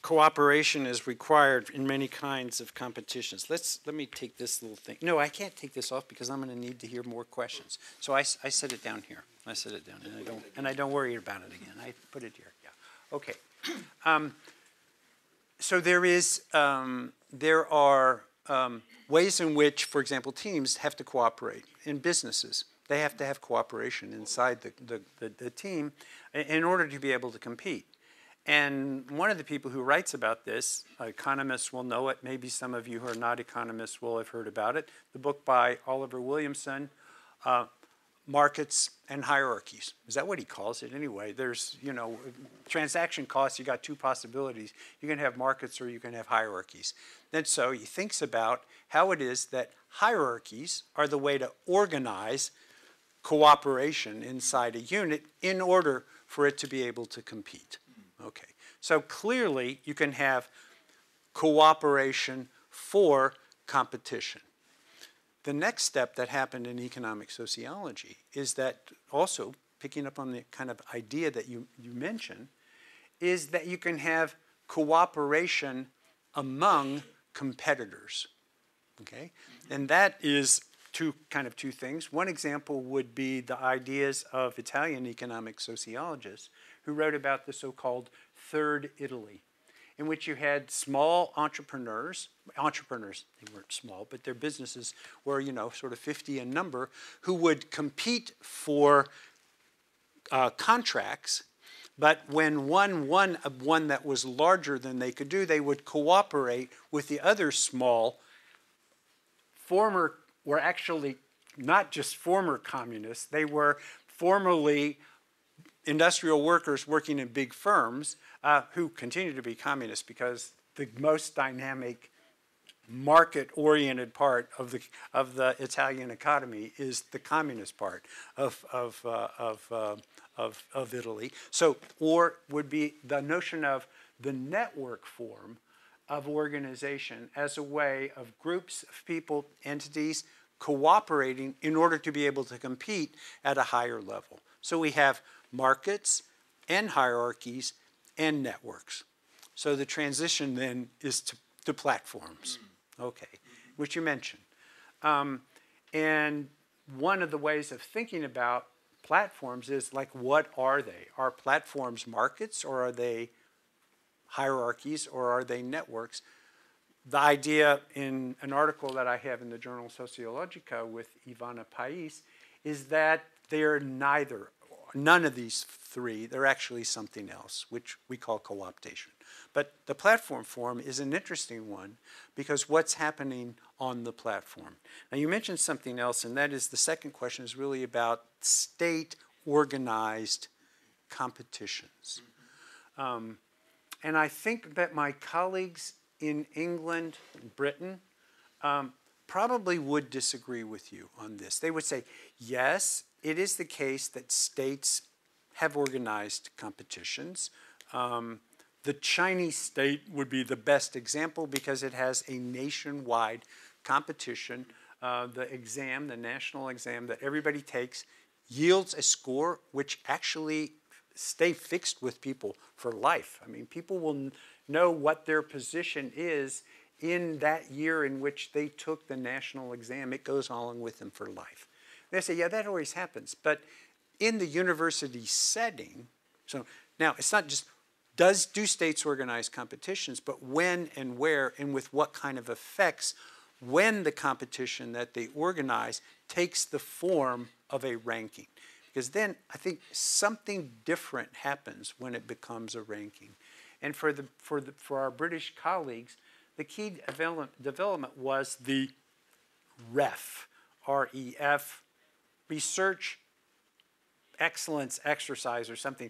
cooperation is required in many kinds of competitions. Let's let me take this little thing. No, I can't take this off because I'm going to need to hear more questions. So I, I set it down here. I set it down, and I don't and I don't worry about it again. I put it here. Yeah. Okay. Um, so there is um, there are um, ways in which, for example, teams have to cooperate in businesses. They have to have cooperation inside the, the, the, the team in order to be able to compete. And one of the people who writes about this, economists will know it, maybe some of you who are not economists will have heard about it, the book by Oliver Williamson, uh, markets and hierarchies. Is that what he calls it anyway? There's, you know, transaction costs, you got two possibilities. You can have markets or you can have hierarchies. And so he thinks about how it is that hierarchies are the way to organize cooperation inside a unit in order for it to be able to compete. Okay. So clearly you can have cooperation for competition. The next step that happened in economic sociology is that also picking up on the kind of idea that you, you mentioned is that you can have cooperation among competitors. Okay? And that is two kind of two things. One example would be the ideas of Italian economic sociologists who wrote about the so-called third Italy in which you had small entrepreneurs, entrepreneurs, they weren't small, but their businesses were, you know, sort of 50 in number, who would compete for uh, contracts. But when one won uh, one that was larger than they could do, they would cooperate with the other small, former, were actually not just former communists, they were formerly industrial workers working in big firms uh, who continue to be communists because the most dynamic market-oriented part of the, of the Italian economy is the communist part of, of, uh, of, uh, of, of Italy. So, or would be the notion of the network form of organization as a way of groups of people, entities cooperating in order to be able to compete at a higher level. So we have markets and hierarchies and networks. So the transition then is to, to platforms, mm. okay, which you mentioned. Um, and one of the ways of thinking about platforms is like, what are they? Are platforms markets or are they hierarchies or are they networks? The idea in an article that I have in the journal Sociologica with Ivana Pais is that they're neither none of these three. They're actually something else, which we call co-optation. But the platform form is an interesting one because what's happening on the platform. Now you mentioned something else, and that is the second question is really about state-organized competitions. Um, and I think that my colleagues in England, Britain, um, probably would disagree with you on this. They would say, yes, it is the case that states have organized competitions. Um, the Chinese state would be the best example because it has a nationwide competition. Uh, the exam, the national exam that everybody takes, yields a score which actually stay fixed with people for life. I mean, people will know what their position is in that year in which they took the national exam. It goes along with them for life. They say, yeah, that always happens. But in the university setting, so now it's not just does do states organize competitions, but when and where and with what kind of effects when the competition that they organize takes the form of a ranking. Because then I think something different happens when it becomes a ranking. And for, the, for, the, for our British colleagues, the key development was the REF, R E F, research excellence exercise or something.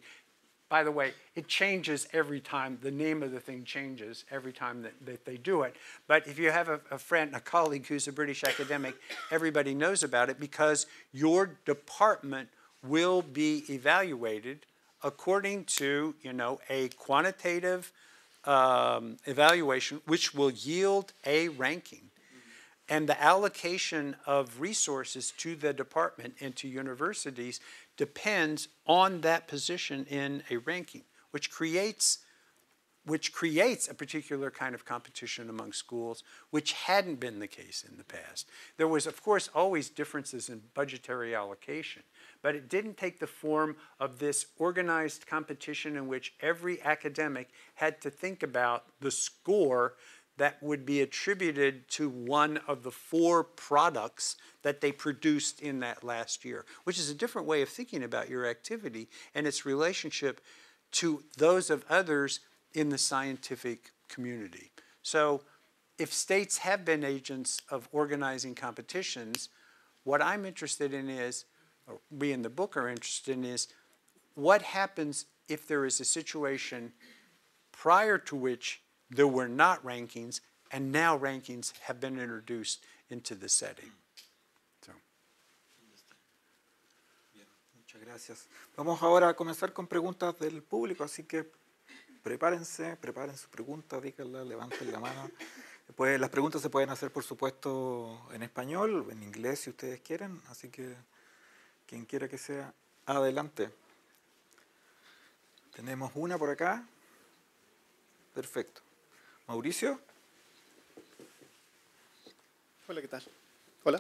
By the way, it changes every time. The name of the thing changes every time that, that they do it. But if you have a, a friend, a colleague who's a British academic, everybody knows about it because your department will be evaluated according to, you know, a quantitative um, evaluation, which will yield a ranking and the allocation of resources to the department and to universities depends on that position in a ranking, which creates which creates a particular kind of competition among schools, which hadn't been the case in the past. There was, of course, always differences in budgetary allocation, but it didn't take the form of this organized competition in which every academic had to think about the score that would be attributed to one of the four products that they produced in that last year, which is a different way of thinking about your activity and its relationship to those of others in the scientific community. So if states have been agents of organizing competitions, what I'm interested in is, or we in the book are interested in is, what happens if there is a situation prior to which There were not rankings, and now rankings have been introduced into the setting. muchas gracias. Vamos ahora a comenzar con preguntas del público, así que prepárense, preparen su pregunta, díganla, levanten la mano. las preguntas se pueden hacer, por supuesto, en español, en inglés si ustedes quieren, así que quien quiera que sea, adelante. Tenemos una por acá. Perfecto. Mauricio. Hola, ¿qué tal? Hola.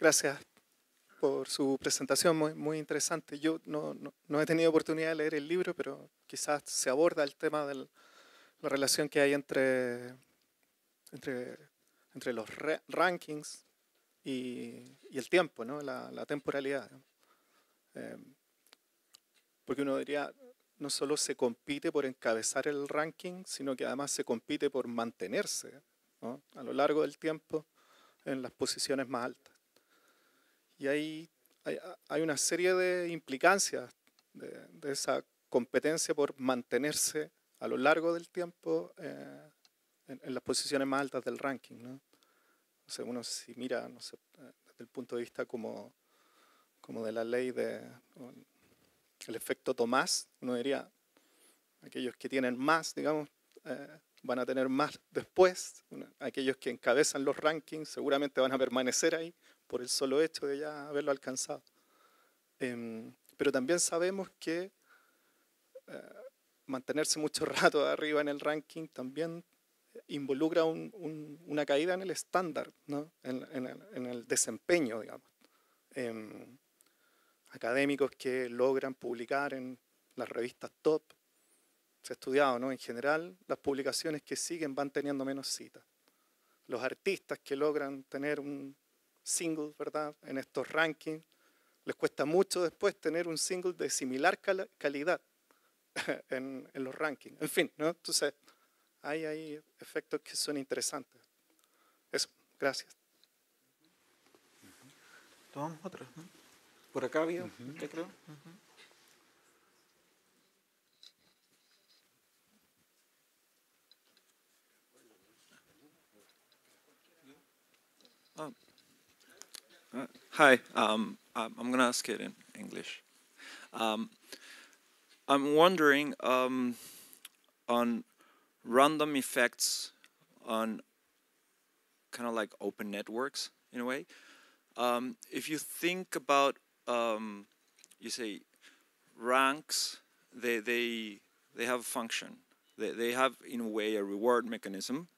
Gracias por su presentación, muy, interesante. Yo no, he tenido oportunidad de leer el libro, pero quizás se aborda el tema de la relación que hay entre, entre, los rankings y, el tiempo, ¿no? la, temporalidad. Eh, porque uno diría, no solo se compite por encabezar el ranking, sino que además se compite por mantenerse a lo largo del tiempo en las posiciones más altas. Y hay, hay, una serie de implicancias de, esa competencia por mantenerse a lo largo del tiempo eh, en, las posiciones más altas del ranking. ¿no? O uno si mira no eh, desde el punto de vista como, como de la ley de el efecto Tomás, uno diría, aquellos que tienen más, digamos, eh, van a tener más después, aquellos que encabezan los rankings seguramente van a permanecer ahí por el solo hecho de ya haberlo alcanzado. Em, pero también sabemos que eh, mantenerse mucho rato arriba en el ranking también involucra una caída en el estándar, ¿no? en, en, el, desempeño, digamos. Em, académicos que logran publicar en las revistas top. Se ha estudiado, ¿no? En general, las publicaciones que siguen van teniendo menos citas. Los artistas que logran tener un single, ¿verdad? En estos rankings, les cuesta mucho después tener un single de similar calidad en, los rankings. En fin, ¿no? Entonces, hay, efectos que son interesantes. Eso, gracias. Tomamos otra. Por acá había, uh -huh. creo. Uh ah. -huh. Ah, uh, hi, um, um I'm going to ask it in English. Um, I'm wondering um, on random effects on kind of like open networks in a way. Um, if you think about um, you say ranks they they they have a function they, they have in a way a reward mechanism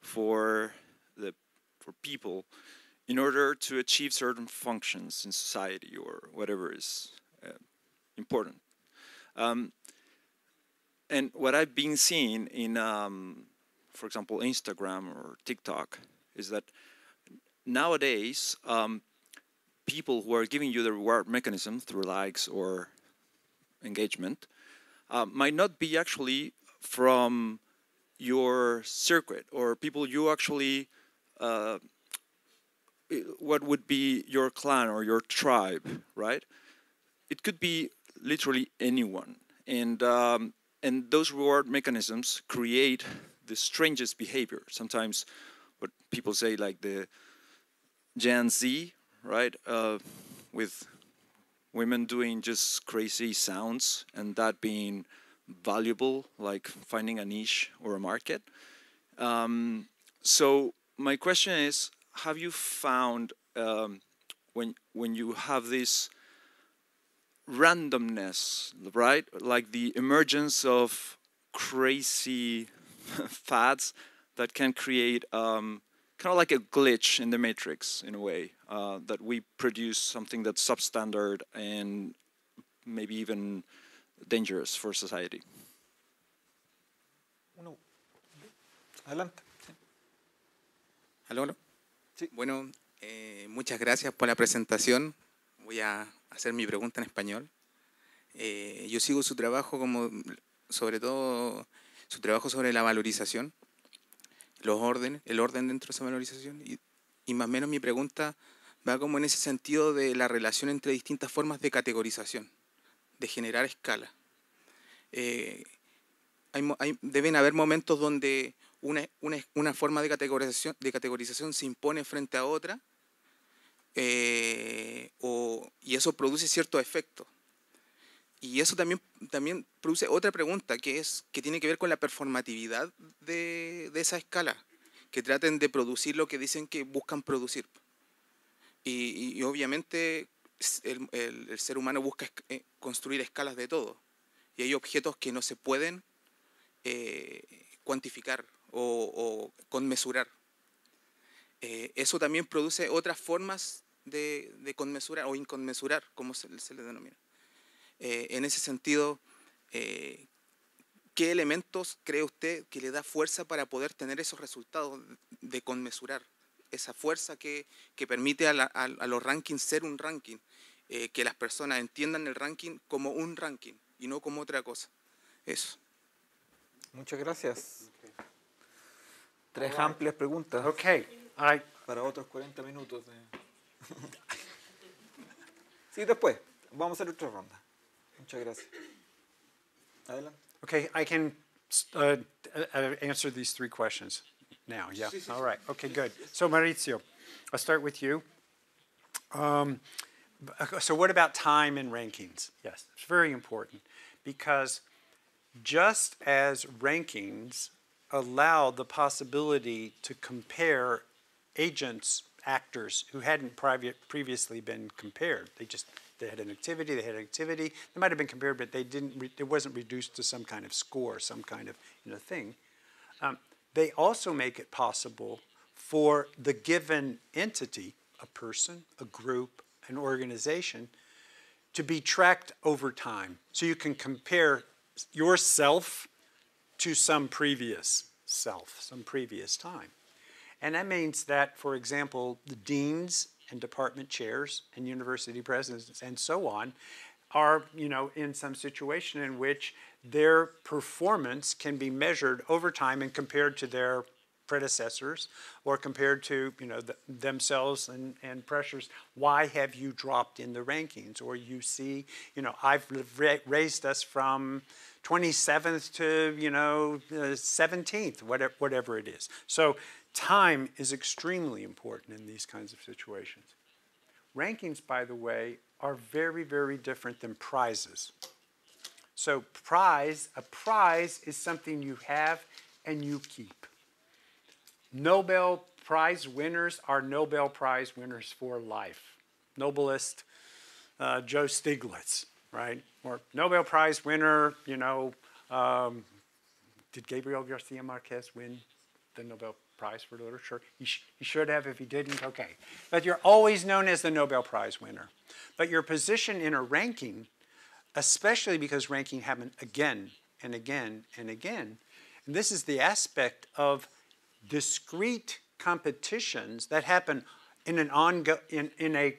for the for people in order to achieve certain functions in society or whatever is uh, important um, and what I've been seeing in um, for example Instagram or TikTok is that nowadays um, people who are giving you the reward mechanism through likes or engagement uh, might not be actually from your circuit or people you actually uh, what would be your clan or your tribe right it could be literally anyone and um, and those reward mechanisms create the strangest behavior sometimes what people say like the gen z right? Uh, with women doing just crazy sounds and that being valuable, like finding a niche or a market. Um, so my question is, have you found um, when when you have this randomness, right? Like the emergence of crazy fads that can create um, kind of like a glitch in the matrix in a way uh, that we produce something that's substandard and maybe even dangerous for society. Uno. Adelante. Sí. Sí. Bueno, eh, muchas gracias por la presentación. Voy a hacer mi pregunta en español. Eh, yo sigo su trabajo como, sobre todo, su trabajo sobre la valorización los el orden dentro de esa valorización. Y, más o menos mi pregunta va como en ese sentido de la relación entre distintas formas de categorización, de generar escala. Eh, deben haber momentos donde una, una, una, forma de categorización, de categorización se impone frente a otra eh, y eso produce cierto efecto. Y eso también, produce otra pregunta que, es, que tiene que ver con la performatividad de, esa escala, que traten de producir lo que dicen que buscan producir. Y, obviamente el, ser humano busca eh, construir escalas de todo. Y hay objetos que no se pueden eh, cuantificar o, conmesurar. Eh, eso también produce otras formas de, conmesurar o inconmesurar, como se le denomina. Eh, en ese sentido, eh, ¿qué elementos cree usted que le da fuerza para poder tener esos resultados de conmesurar? Esa fuerza que, permite a, los rankings ser un ranking, eh, que las personas entiendan el ranking como un ranking y no como otra cosa. Eso. Muchas gracias. Tres amplias preguntas. Ok. Para otros 40 minutos. sí, después. Vamos a hacer otra ronda. Muchas gracias. Adelante. Okay, I can uh, uh answer these three questions now. Yeah, all right. Okay, good. So Maurizio, I'll start with you. Um, so what about time and rankings? Yes, it's very important because just as rankings allow the possibility to compare agents, actors who hadn't previously been compared, they just they had an activity, they had an activity. They might have been compared, but they didn't, it wasn't reduced to some kind of score, some kind of you know, thing. Um, they also make it possible for the given entity, a person, a group, an organization, to be tracked over time. So you can compare yourself to some previous self, some previous time. And that means that, for example, the deans and department chairs and university presidents and so on are you know in some situation in which their performance can be measured over time and compared to their predecessors or compared to you know the, themselves and, and pressures why have you dropped in the rankings or you see you know i've raised us from 27th to you know uh, 17th whatever, whatever it is so Time is extremely important in these kinds of situations. Rankings, by the way, are very, very different than prizes. So prize, a prize is something you have and you keep. Nobel Prize winners are Nobel Prize winners for life. Nobelist uh, Joe Stiglitz, right? Or Nobel Prize winner, you know, um, did Gabriel Garcia Marquez win the Nobel Prize for Literature. He, sh he should have if he didn't, okay. But you're always known as the Nobel Prize winner. But your position in a ranking, especially because ranking happened again and again and again, and this is the aspect of discrete competitions that happen in an ongoing, in, in a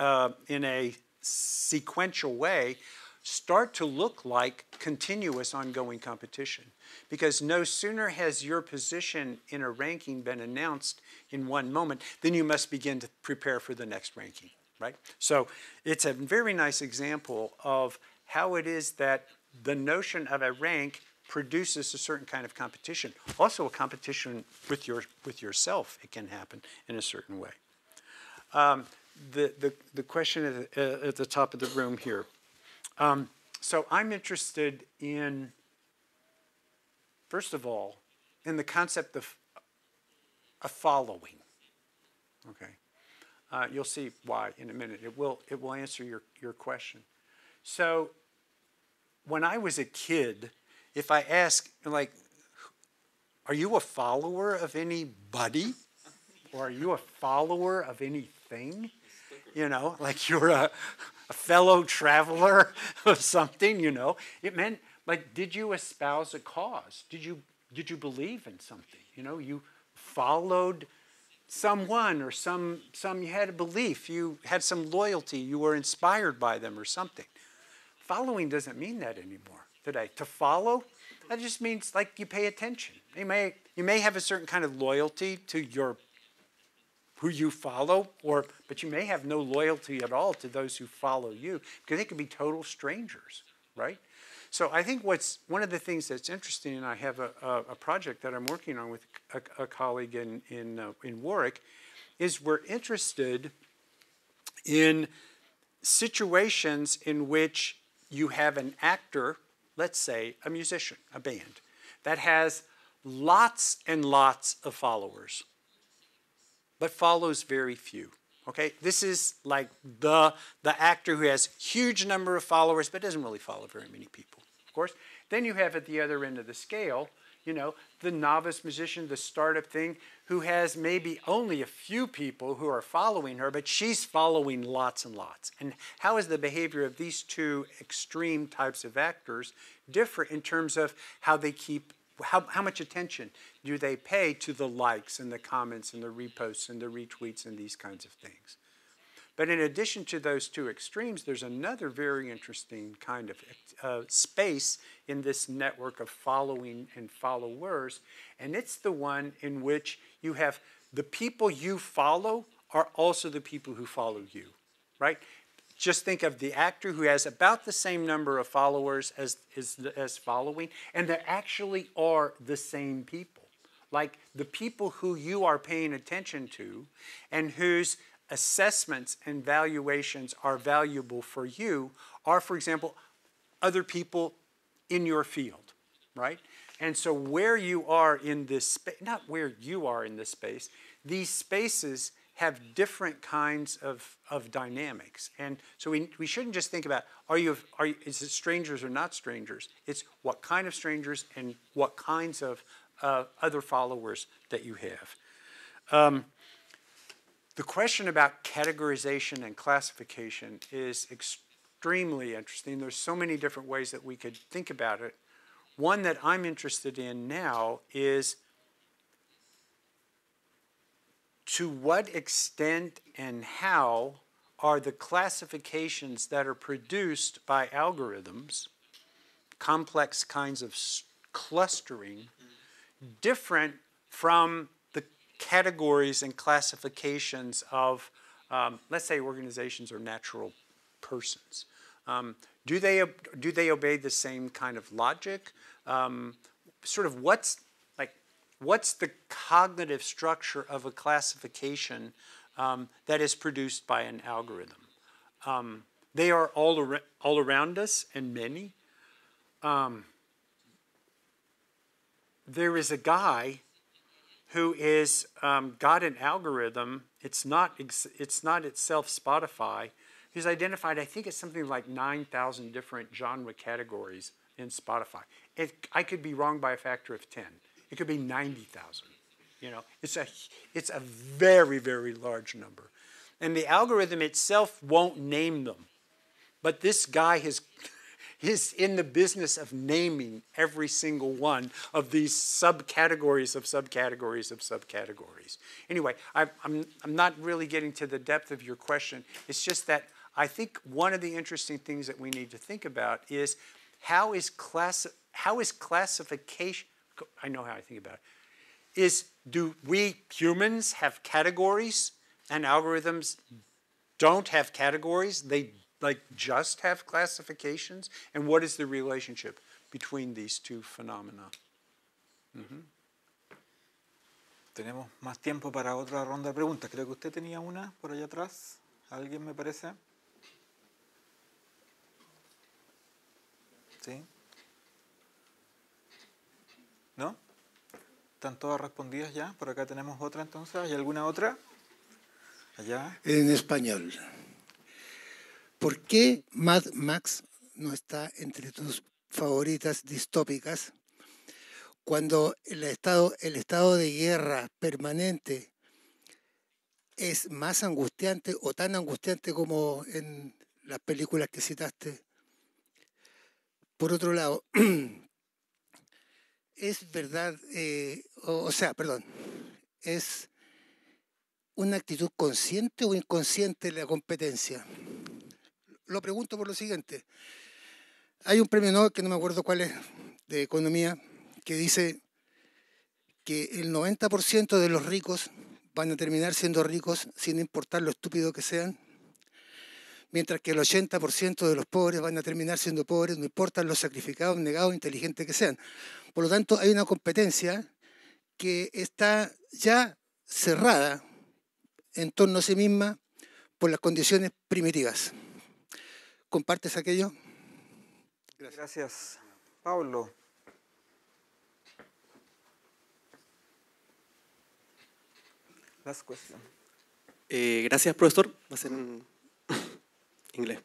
uh, in a sequential way start to look like continuous ongoing competition. Because no sooner has your position in a ranking been announced in one moment, then you must begin to prepare for the next ranking, right? So it's a very nice example of how it is that the notion of a rank produces a certain kind of competition. Also a competition with, your, with yourself, it can happen in a certain way. Um, the, the, the question at the, uh, at the top of the room here. Um, so I'm interested in, first of all, in the concept of a following. Okay. Uh, you'll see why in a minute. It will, it will answer your, your question. So when I was a kid, if I ask, like, are you a follower of anybody? Or are you a follower of anything? you know, like you are a, a fellow traveler or something, you know. It meant like did you espouse a cause? Did you did you believe in something? You know, you followed someone or some some you had a belief, you had some loyalty, you were inspired by them or something. Following doesn't mean that anymore today. To follow, that just means like you pay attention. You may you may have a certain kind of loyalty to your who you follow, or but you may have no loyalty at all to those who follow you because they could be total strangers, right? So I think what's one of the things that's interesting, and I have a, a, a project that I'm working on with a, a colleague in in, uh, in Warwick, is we're interested in situations in which you have an actor, let's say a musician, a band, that has lots and lots of followers but follows very few. Okay, this is like the, the actor who has huge number of followers but doesn't really follow very many people, of course. Then you have at the other end of the scale, you know, the novice musician, the startup thing, who has maybe only a few people who are following her, but she's following lots and lots. And how is the behavior of these two extreme types of actors different in terms of how they keep how, how much attention do they pay to the likes and the comments and the reposts and the retweets and these kinds of things? But in addition to those two extremes, there's another very interesting kind of uh, space in this network of following and followers, and it's the one in which you have the people you follow are also the people who follow you, right? Just think of the actor who has about the same number of followers as, as, as following, and they actually are the same people. Like the people who you are paying attention to and whose assessments and valuations are valuable for you are, for example, other people in your field, right? And so where you are in this space, not where you are in this space, these spaces have different kinds of, of dynamics. And so we, we shouldn't just think about, are you, are you, is it strangers or not strangers? It's what kind of strangers and what kinds of uh, other followers that you have. Um, the question about categorization and classification is extremely interesting. There's so many different ways that we could think about it. One that I'm interested in now is to what extent and how are the classifications that are produced by algorithms, complex kinds of clustering, different from the categories and classifications of, um, let's say, organizations or natural persons? Um, do, they, do they obey the same kind of logic? Um, sort of what's what's the cognitive structure of a classification um, that is produced by an algorithm? Um, they are all, ar all around us and many. Um, there is a guy who is um, got an algorithm. It's not, it's not itself Spotify. He's identified, I think it's something like 9,000 different genre categories in Spotify. It, I could be wrong by a factor of 10. It could be 90,000. You know, it's a, it's a very, very large number. And the algorithm itself won't name them. But this guy is, is in the business of naming every single one of these subcategories of subcategories of subcategories. Anyway, I, I'm, I'm not really getting to the depth of your question. It's just that I think one of the interesting things that we need to think about is how is, class how is classification, I know how I think about it, is do we humans have categories and algorithms don't have categories? They like just have classifications? And what is the relationship between these two phenomena? Mm -hmm. Tenemos más tiempo para otra ronda de preguntas. Creo que usted tenía una por allá atrás. ¿Alguien me parece? ¿Sí? ¿Están todas respondidas ya? Por acá tenemos otra entonces. ¿Hay alguna otra? Allá. En español. ¿Por qué Mad Max no está entre tus favoritas distópicas? Cuando el estado, el estado de guerra permanente es más angustiante o tan angustiante como en las películas que citaste. Por otro lado, es verdad, eh, o, sea, perdón, es una actitud consciente o inconsciente la competencia. Lo pregunto por lo siguiente. Hay un premio Nobel, que no me acuerdo cuál es, de economía, que dice que el 90% de los ricos van a terminar siendo ricos sin importar lo estúpido que sean mientras que el 80% de los pobres van a terminar siendo pobres, no importan los sacrificados, negados, inteligentes que sean. Por lo tanto, hay una competencia que está ya cerrada en torno a sí misma por las condiciones primitivas. ¿Compartes aquello? Gracias. Pablo. Last question. Eh, gracias, profesor. Va a ser un inglés.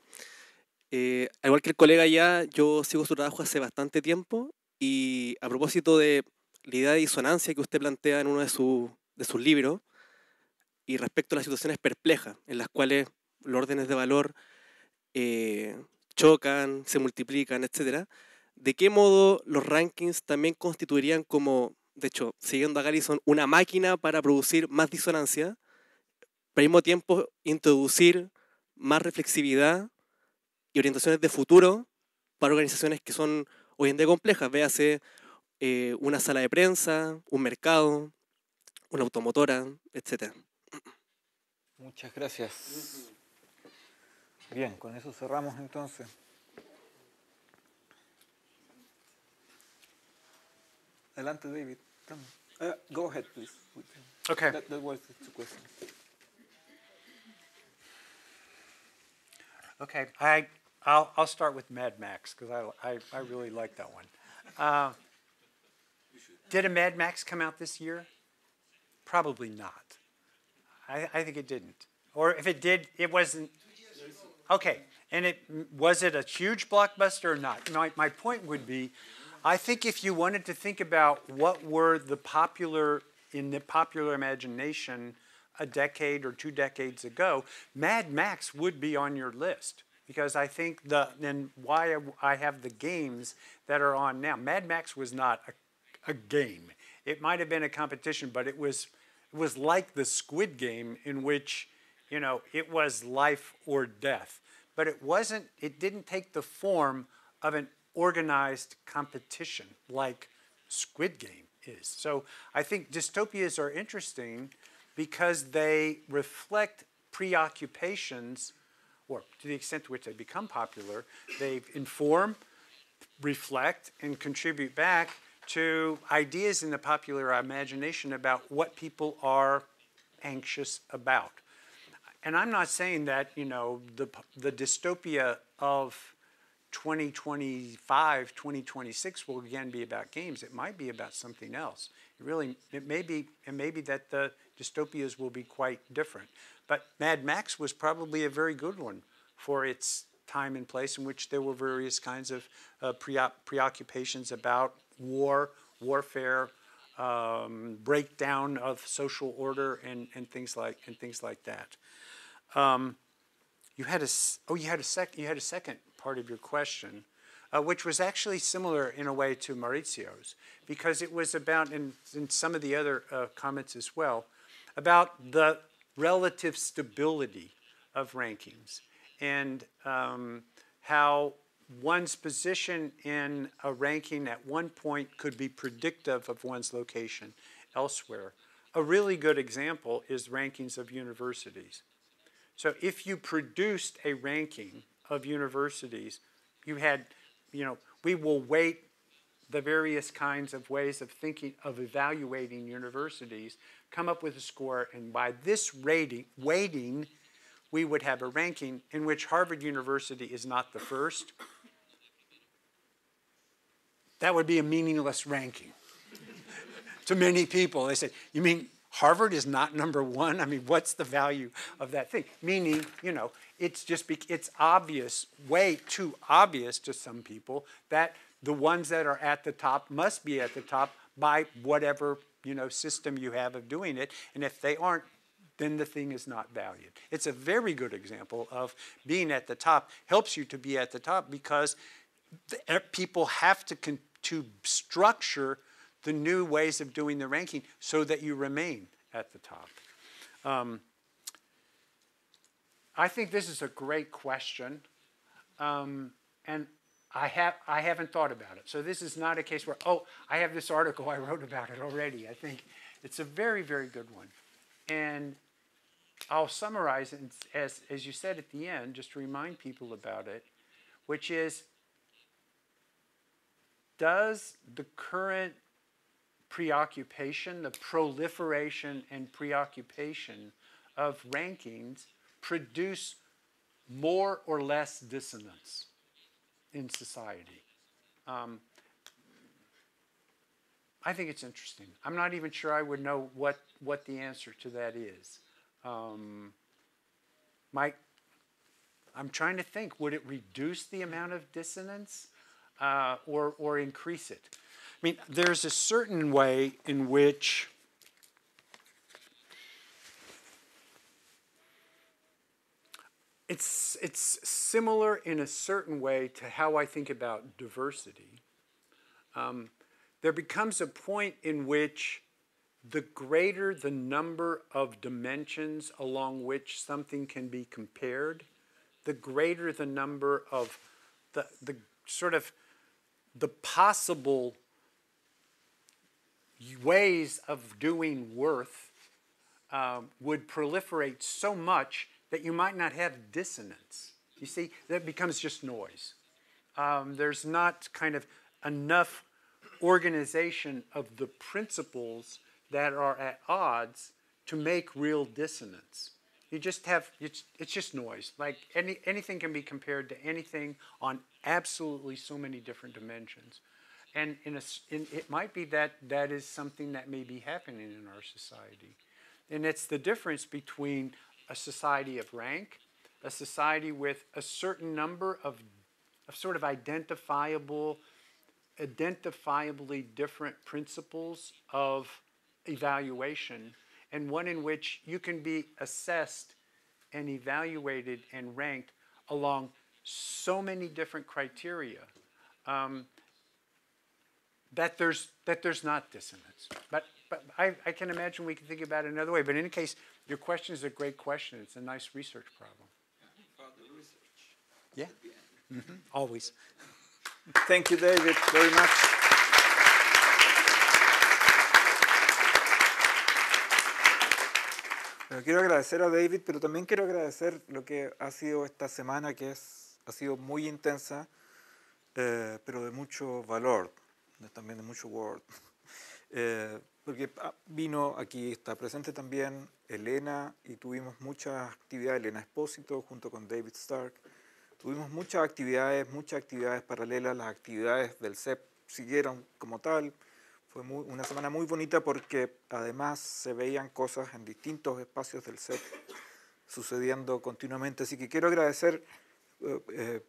Eh, al igual que el colega ya, yo sigo su trabajo hace bastante tiempo y a propósito de la idea de disonancia que usted plantea en uno de, de sus libros y respecto a las situaciones perplejas en las cuales los órdenes de valor eh, chocan, se multiplican, etc., ¿de qué modo los rankings también constituirían como, de hecho, siguiendo a Garrison, una máquina para producir más disonancia, pero al mismo tiempo introducir más reflexividad y orientaciones de futuro para organizaciones que son hoy en día complejas. Véase eh, una sala de prensa, un mercado, una automotora, etc. Muchas gracias. Bien, con eso cerramos entonces. Adelante, David. Uh, go ahead, please. Okay. Okay, I, I'll, I'll start with Mad Max because I, I, I, really like that one. Uh, did a Mad Max come out this year? Probably not. I, I think it didn't. Or if it did, it wasn't. Okay, and it was it a huge blockbuster or not? My, my point would be, I think if you wanted to think about what were the popular in the popular imagination a decade or two decades ago, Mad Max would be on your list because I think the then why I have the games that are on now. Mad Max was not a, a game. It might have been a competition, but it was it was like the Squid Game in which you know it was life or death. But it wasn't. It didn't take the form of an organized competition like Squid Game is. So I think dystopias are interesting because they reflect preoccupations, or to the extent to which they become popular, they inform, reflect, and contribute back to ideas in the popular imagination about what people are anxious about. And I'm not saying that, you know, the, the dystopia of 2025, 2026 will again be about games. It might be about something else. It really, it may be, it may be that the dystopias will be quite different. But Mad Max was probably a very good one for its time and place in which there were various kinds of uh, preoccupations about war, warfare, um, breakdown of social order, and, and things like and things like that. Um, you had a oh you had a sec you had a second part of your question, uh, which was actually similar in a way to Maurizio's because it was about in, in some of the other uh, comments as well about the relative stability of rankings and um, how one's position in a ranking at one point could be predictive of one's location elsewhere. A really good example is rankings of universities. So if you produced a ranking of universities, you had, you know, we will weight the various kinds of ways of thinking, of evaluating universities come up with a score, and by this rating, weighting, we would have a ranking in which Harvard University is not the first. That would be a meaningless ranking. to many people, they said, You mean Harvard is not number one? I mean, what's the value of that thing? Meaning, you know, it's just, it's obvious, way too obvious to some people that the ones that are at the top must be at the top by whatever you know, system you have of doing it. And if they aren't, then the thing is not valued. It's a very good example of being at the top helps you to be at the top because the, er, people have to con- to structure the new ways of doing the ranking so that you remain at the top. Um, I think this is a great question, um, and I, have, I haven't thought about it. So this is not a case where, oh, I have this article, I wrote about it already. I think it's a very, very good one. And I'll summarize as, as you said at the end, just to remind people about it, which is does the current preoccupation, the proliferation and preoccupation of rankings produce more or less dissonance? in society. Um, I think it's interesting. I'm not even sure I would know what, what the answer to that is. Um, Mike, I'm trying to think would it reduce the amount of dissonance uh, or, or increase it? I mean, there's a certain way in which it's, it's similar in a certain way to how I think about diversity. Um, there becomes a point in which the greater the number of dimensions along which something can be compared, the greater the number of the, the sort of the possible ways of doing worth uh, would proliferate so much that you might not have dissonance. You see, that becomes just noise. Um, there's not kind of enough organization of the principles that are at odds to make real dissonance. You just have, it's, it's just noise. Like any, anything can be compared to anything on absolutely so many different dimensions. And in a, in, it might be that that is something that may be happening in our society. And it's the difference between a society of rank, a society with a certain number of, of sort of identifiable, identifiably different principles of evaluation, and one in which you can be assessed and evaluated and ranked along so many different criteria um, that there's that there's not dissonance. But but I, I can imagine we can think about it another way. But in any case, Your question is a great question. It's a nice research problem. Yeah, mm always. Thank you, David, very much. quiero agradecer a David, pero también quiero agradecer lo que ha sido esta semana, que es, ha sido muy intensa, eh, pero de mucho valor, también de mucho word. Eh, porque ah, vino aquí, está presente también Elena y tuvimos muchas actividades, Elena Espósito junto con David Stark, tuvimos muchas actividades, muchas actividades paralelas, las actividades del CEP siguieron como tal, fue una semana muy bonita porque además se veían cosas en distintos espacios del CEP sucediendo continuamente, así que quiero agradecer... Eh, eh,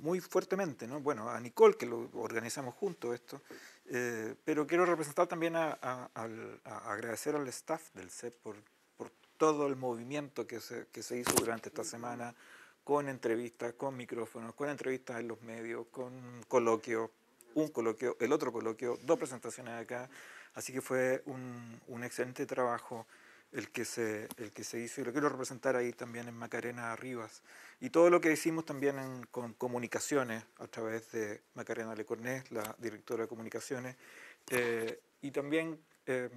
muy fuertemente, ¿no? Bueno, a Nicole, que lo organizamos juntos esto, eh, pero quiero representar también a, agradecer al staff del CEP por, por todo el movimiento que se, que se hizo durante esta semana, con entrevistas, con micrófonos, con entrevistas en los medios, con coloquios, un coloquio, el otro coloquio, dos presentaciones acá. Así que fue un, un excelente trabajo el que, se, el que se hizo, y lo quiero representar ahí también en Macarena Arribas, Y todo lo que hicimos también con comunicaciones, a través de Macarena Lecornés, la directora de comunicaciones, eh, y también em,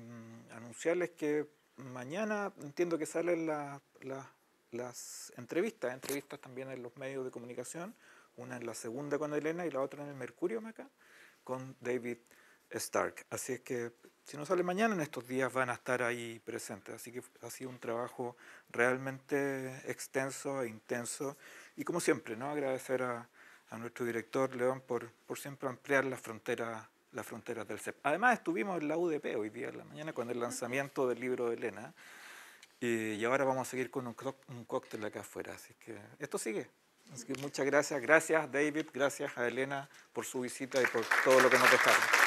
anunciarles que mañana entiendo que salen las entrevistas, entrevistas también en los medios de comunicación, una en la segunda con Elena y la otra en el Mercurio Maca, con David Stark. Así es que si no sale mañana, en estos días van a estar ahí presentes. Así que ha sido un trabajo realmente extenso e intenso. Y como siempre, ¿no? agradecer a, nuestro director León por, por siempre ampliar las fronteras las fronteras del CEP. Además estuvimos en la UDP hoy día en la mañana con el lanzamiento del libro de Elena y, ahora vamos a seguir con un, un cóctel acá afuera, así que esto sigue. Así que muchas gracias, gracias David, gracias a Elena por su visita y por todo lo que nos dejaron.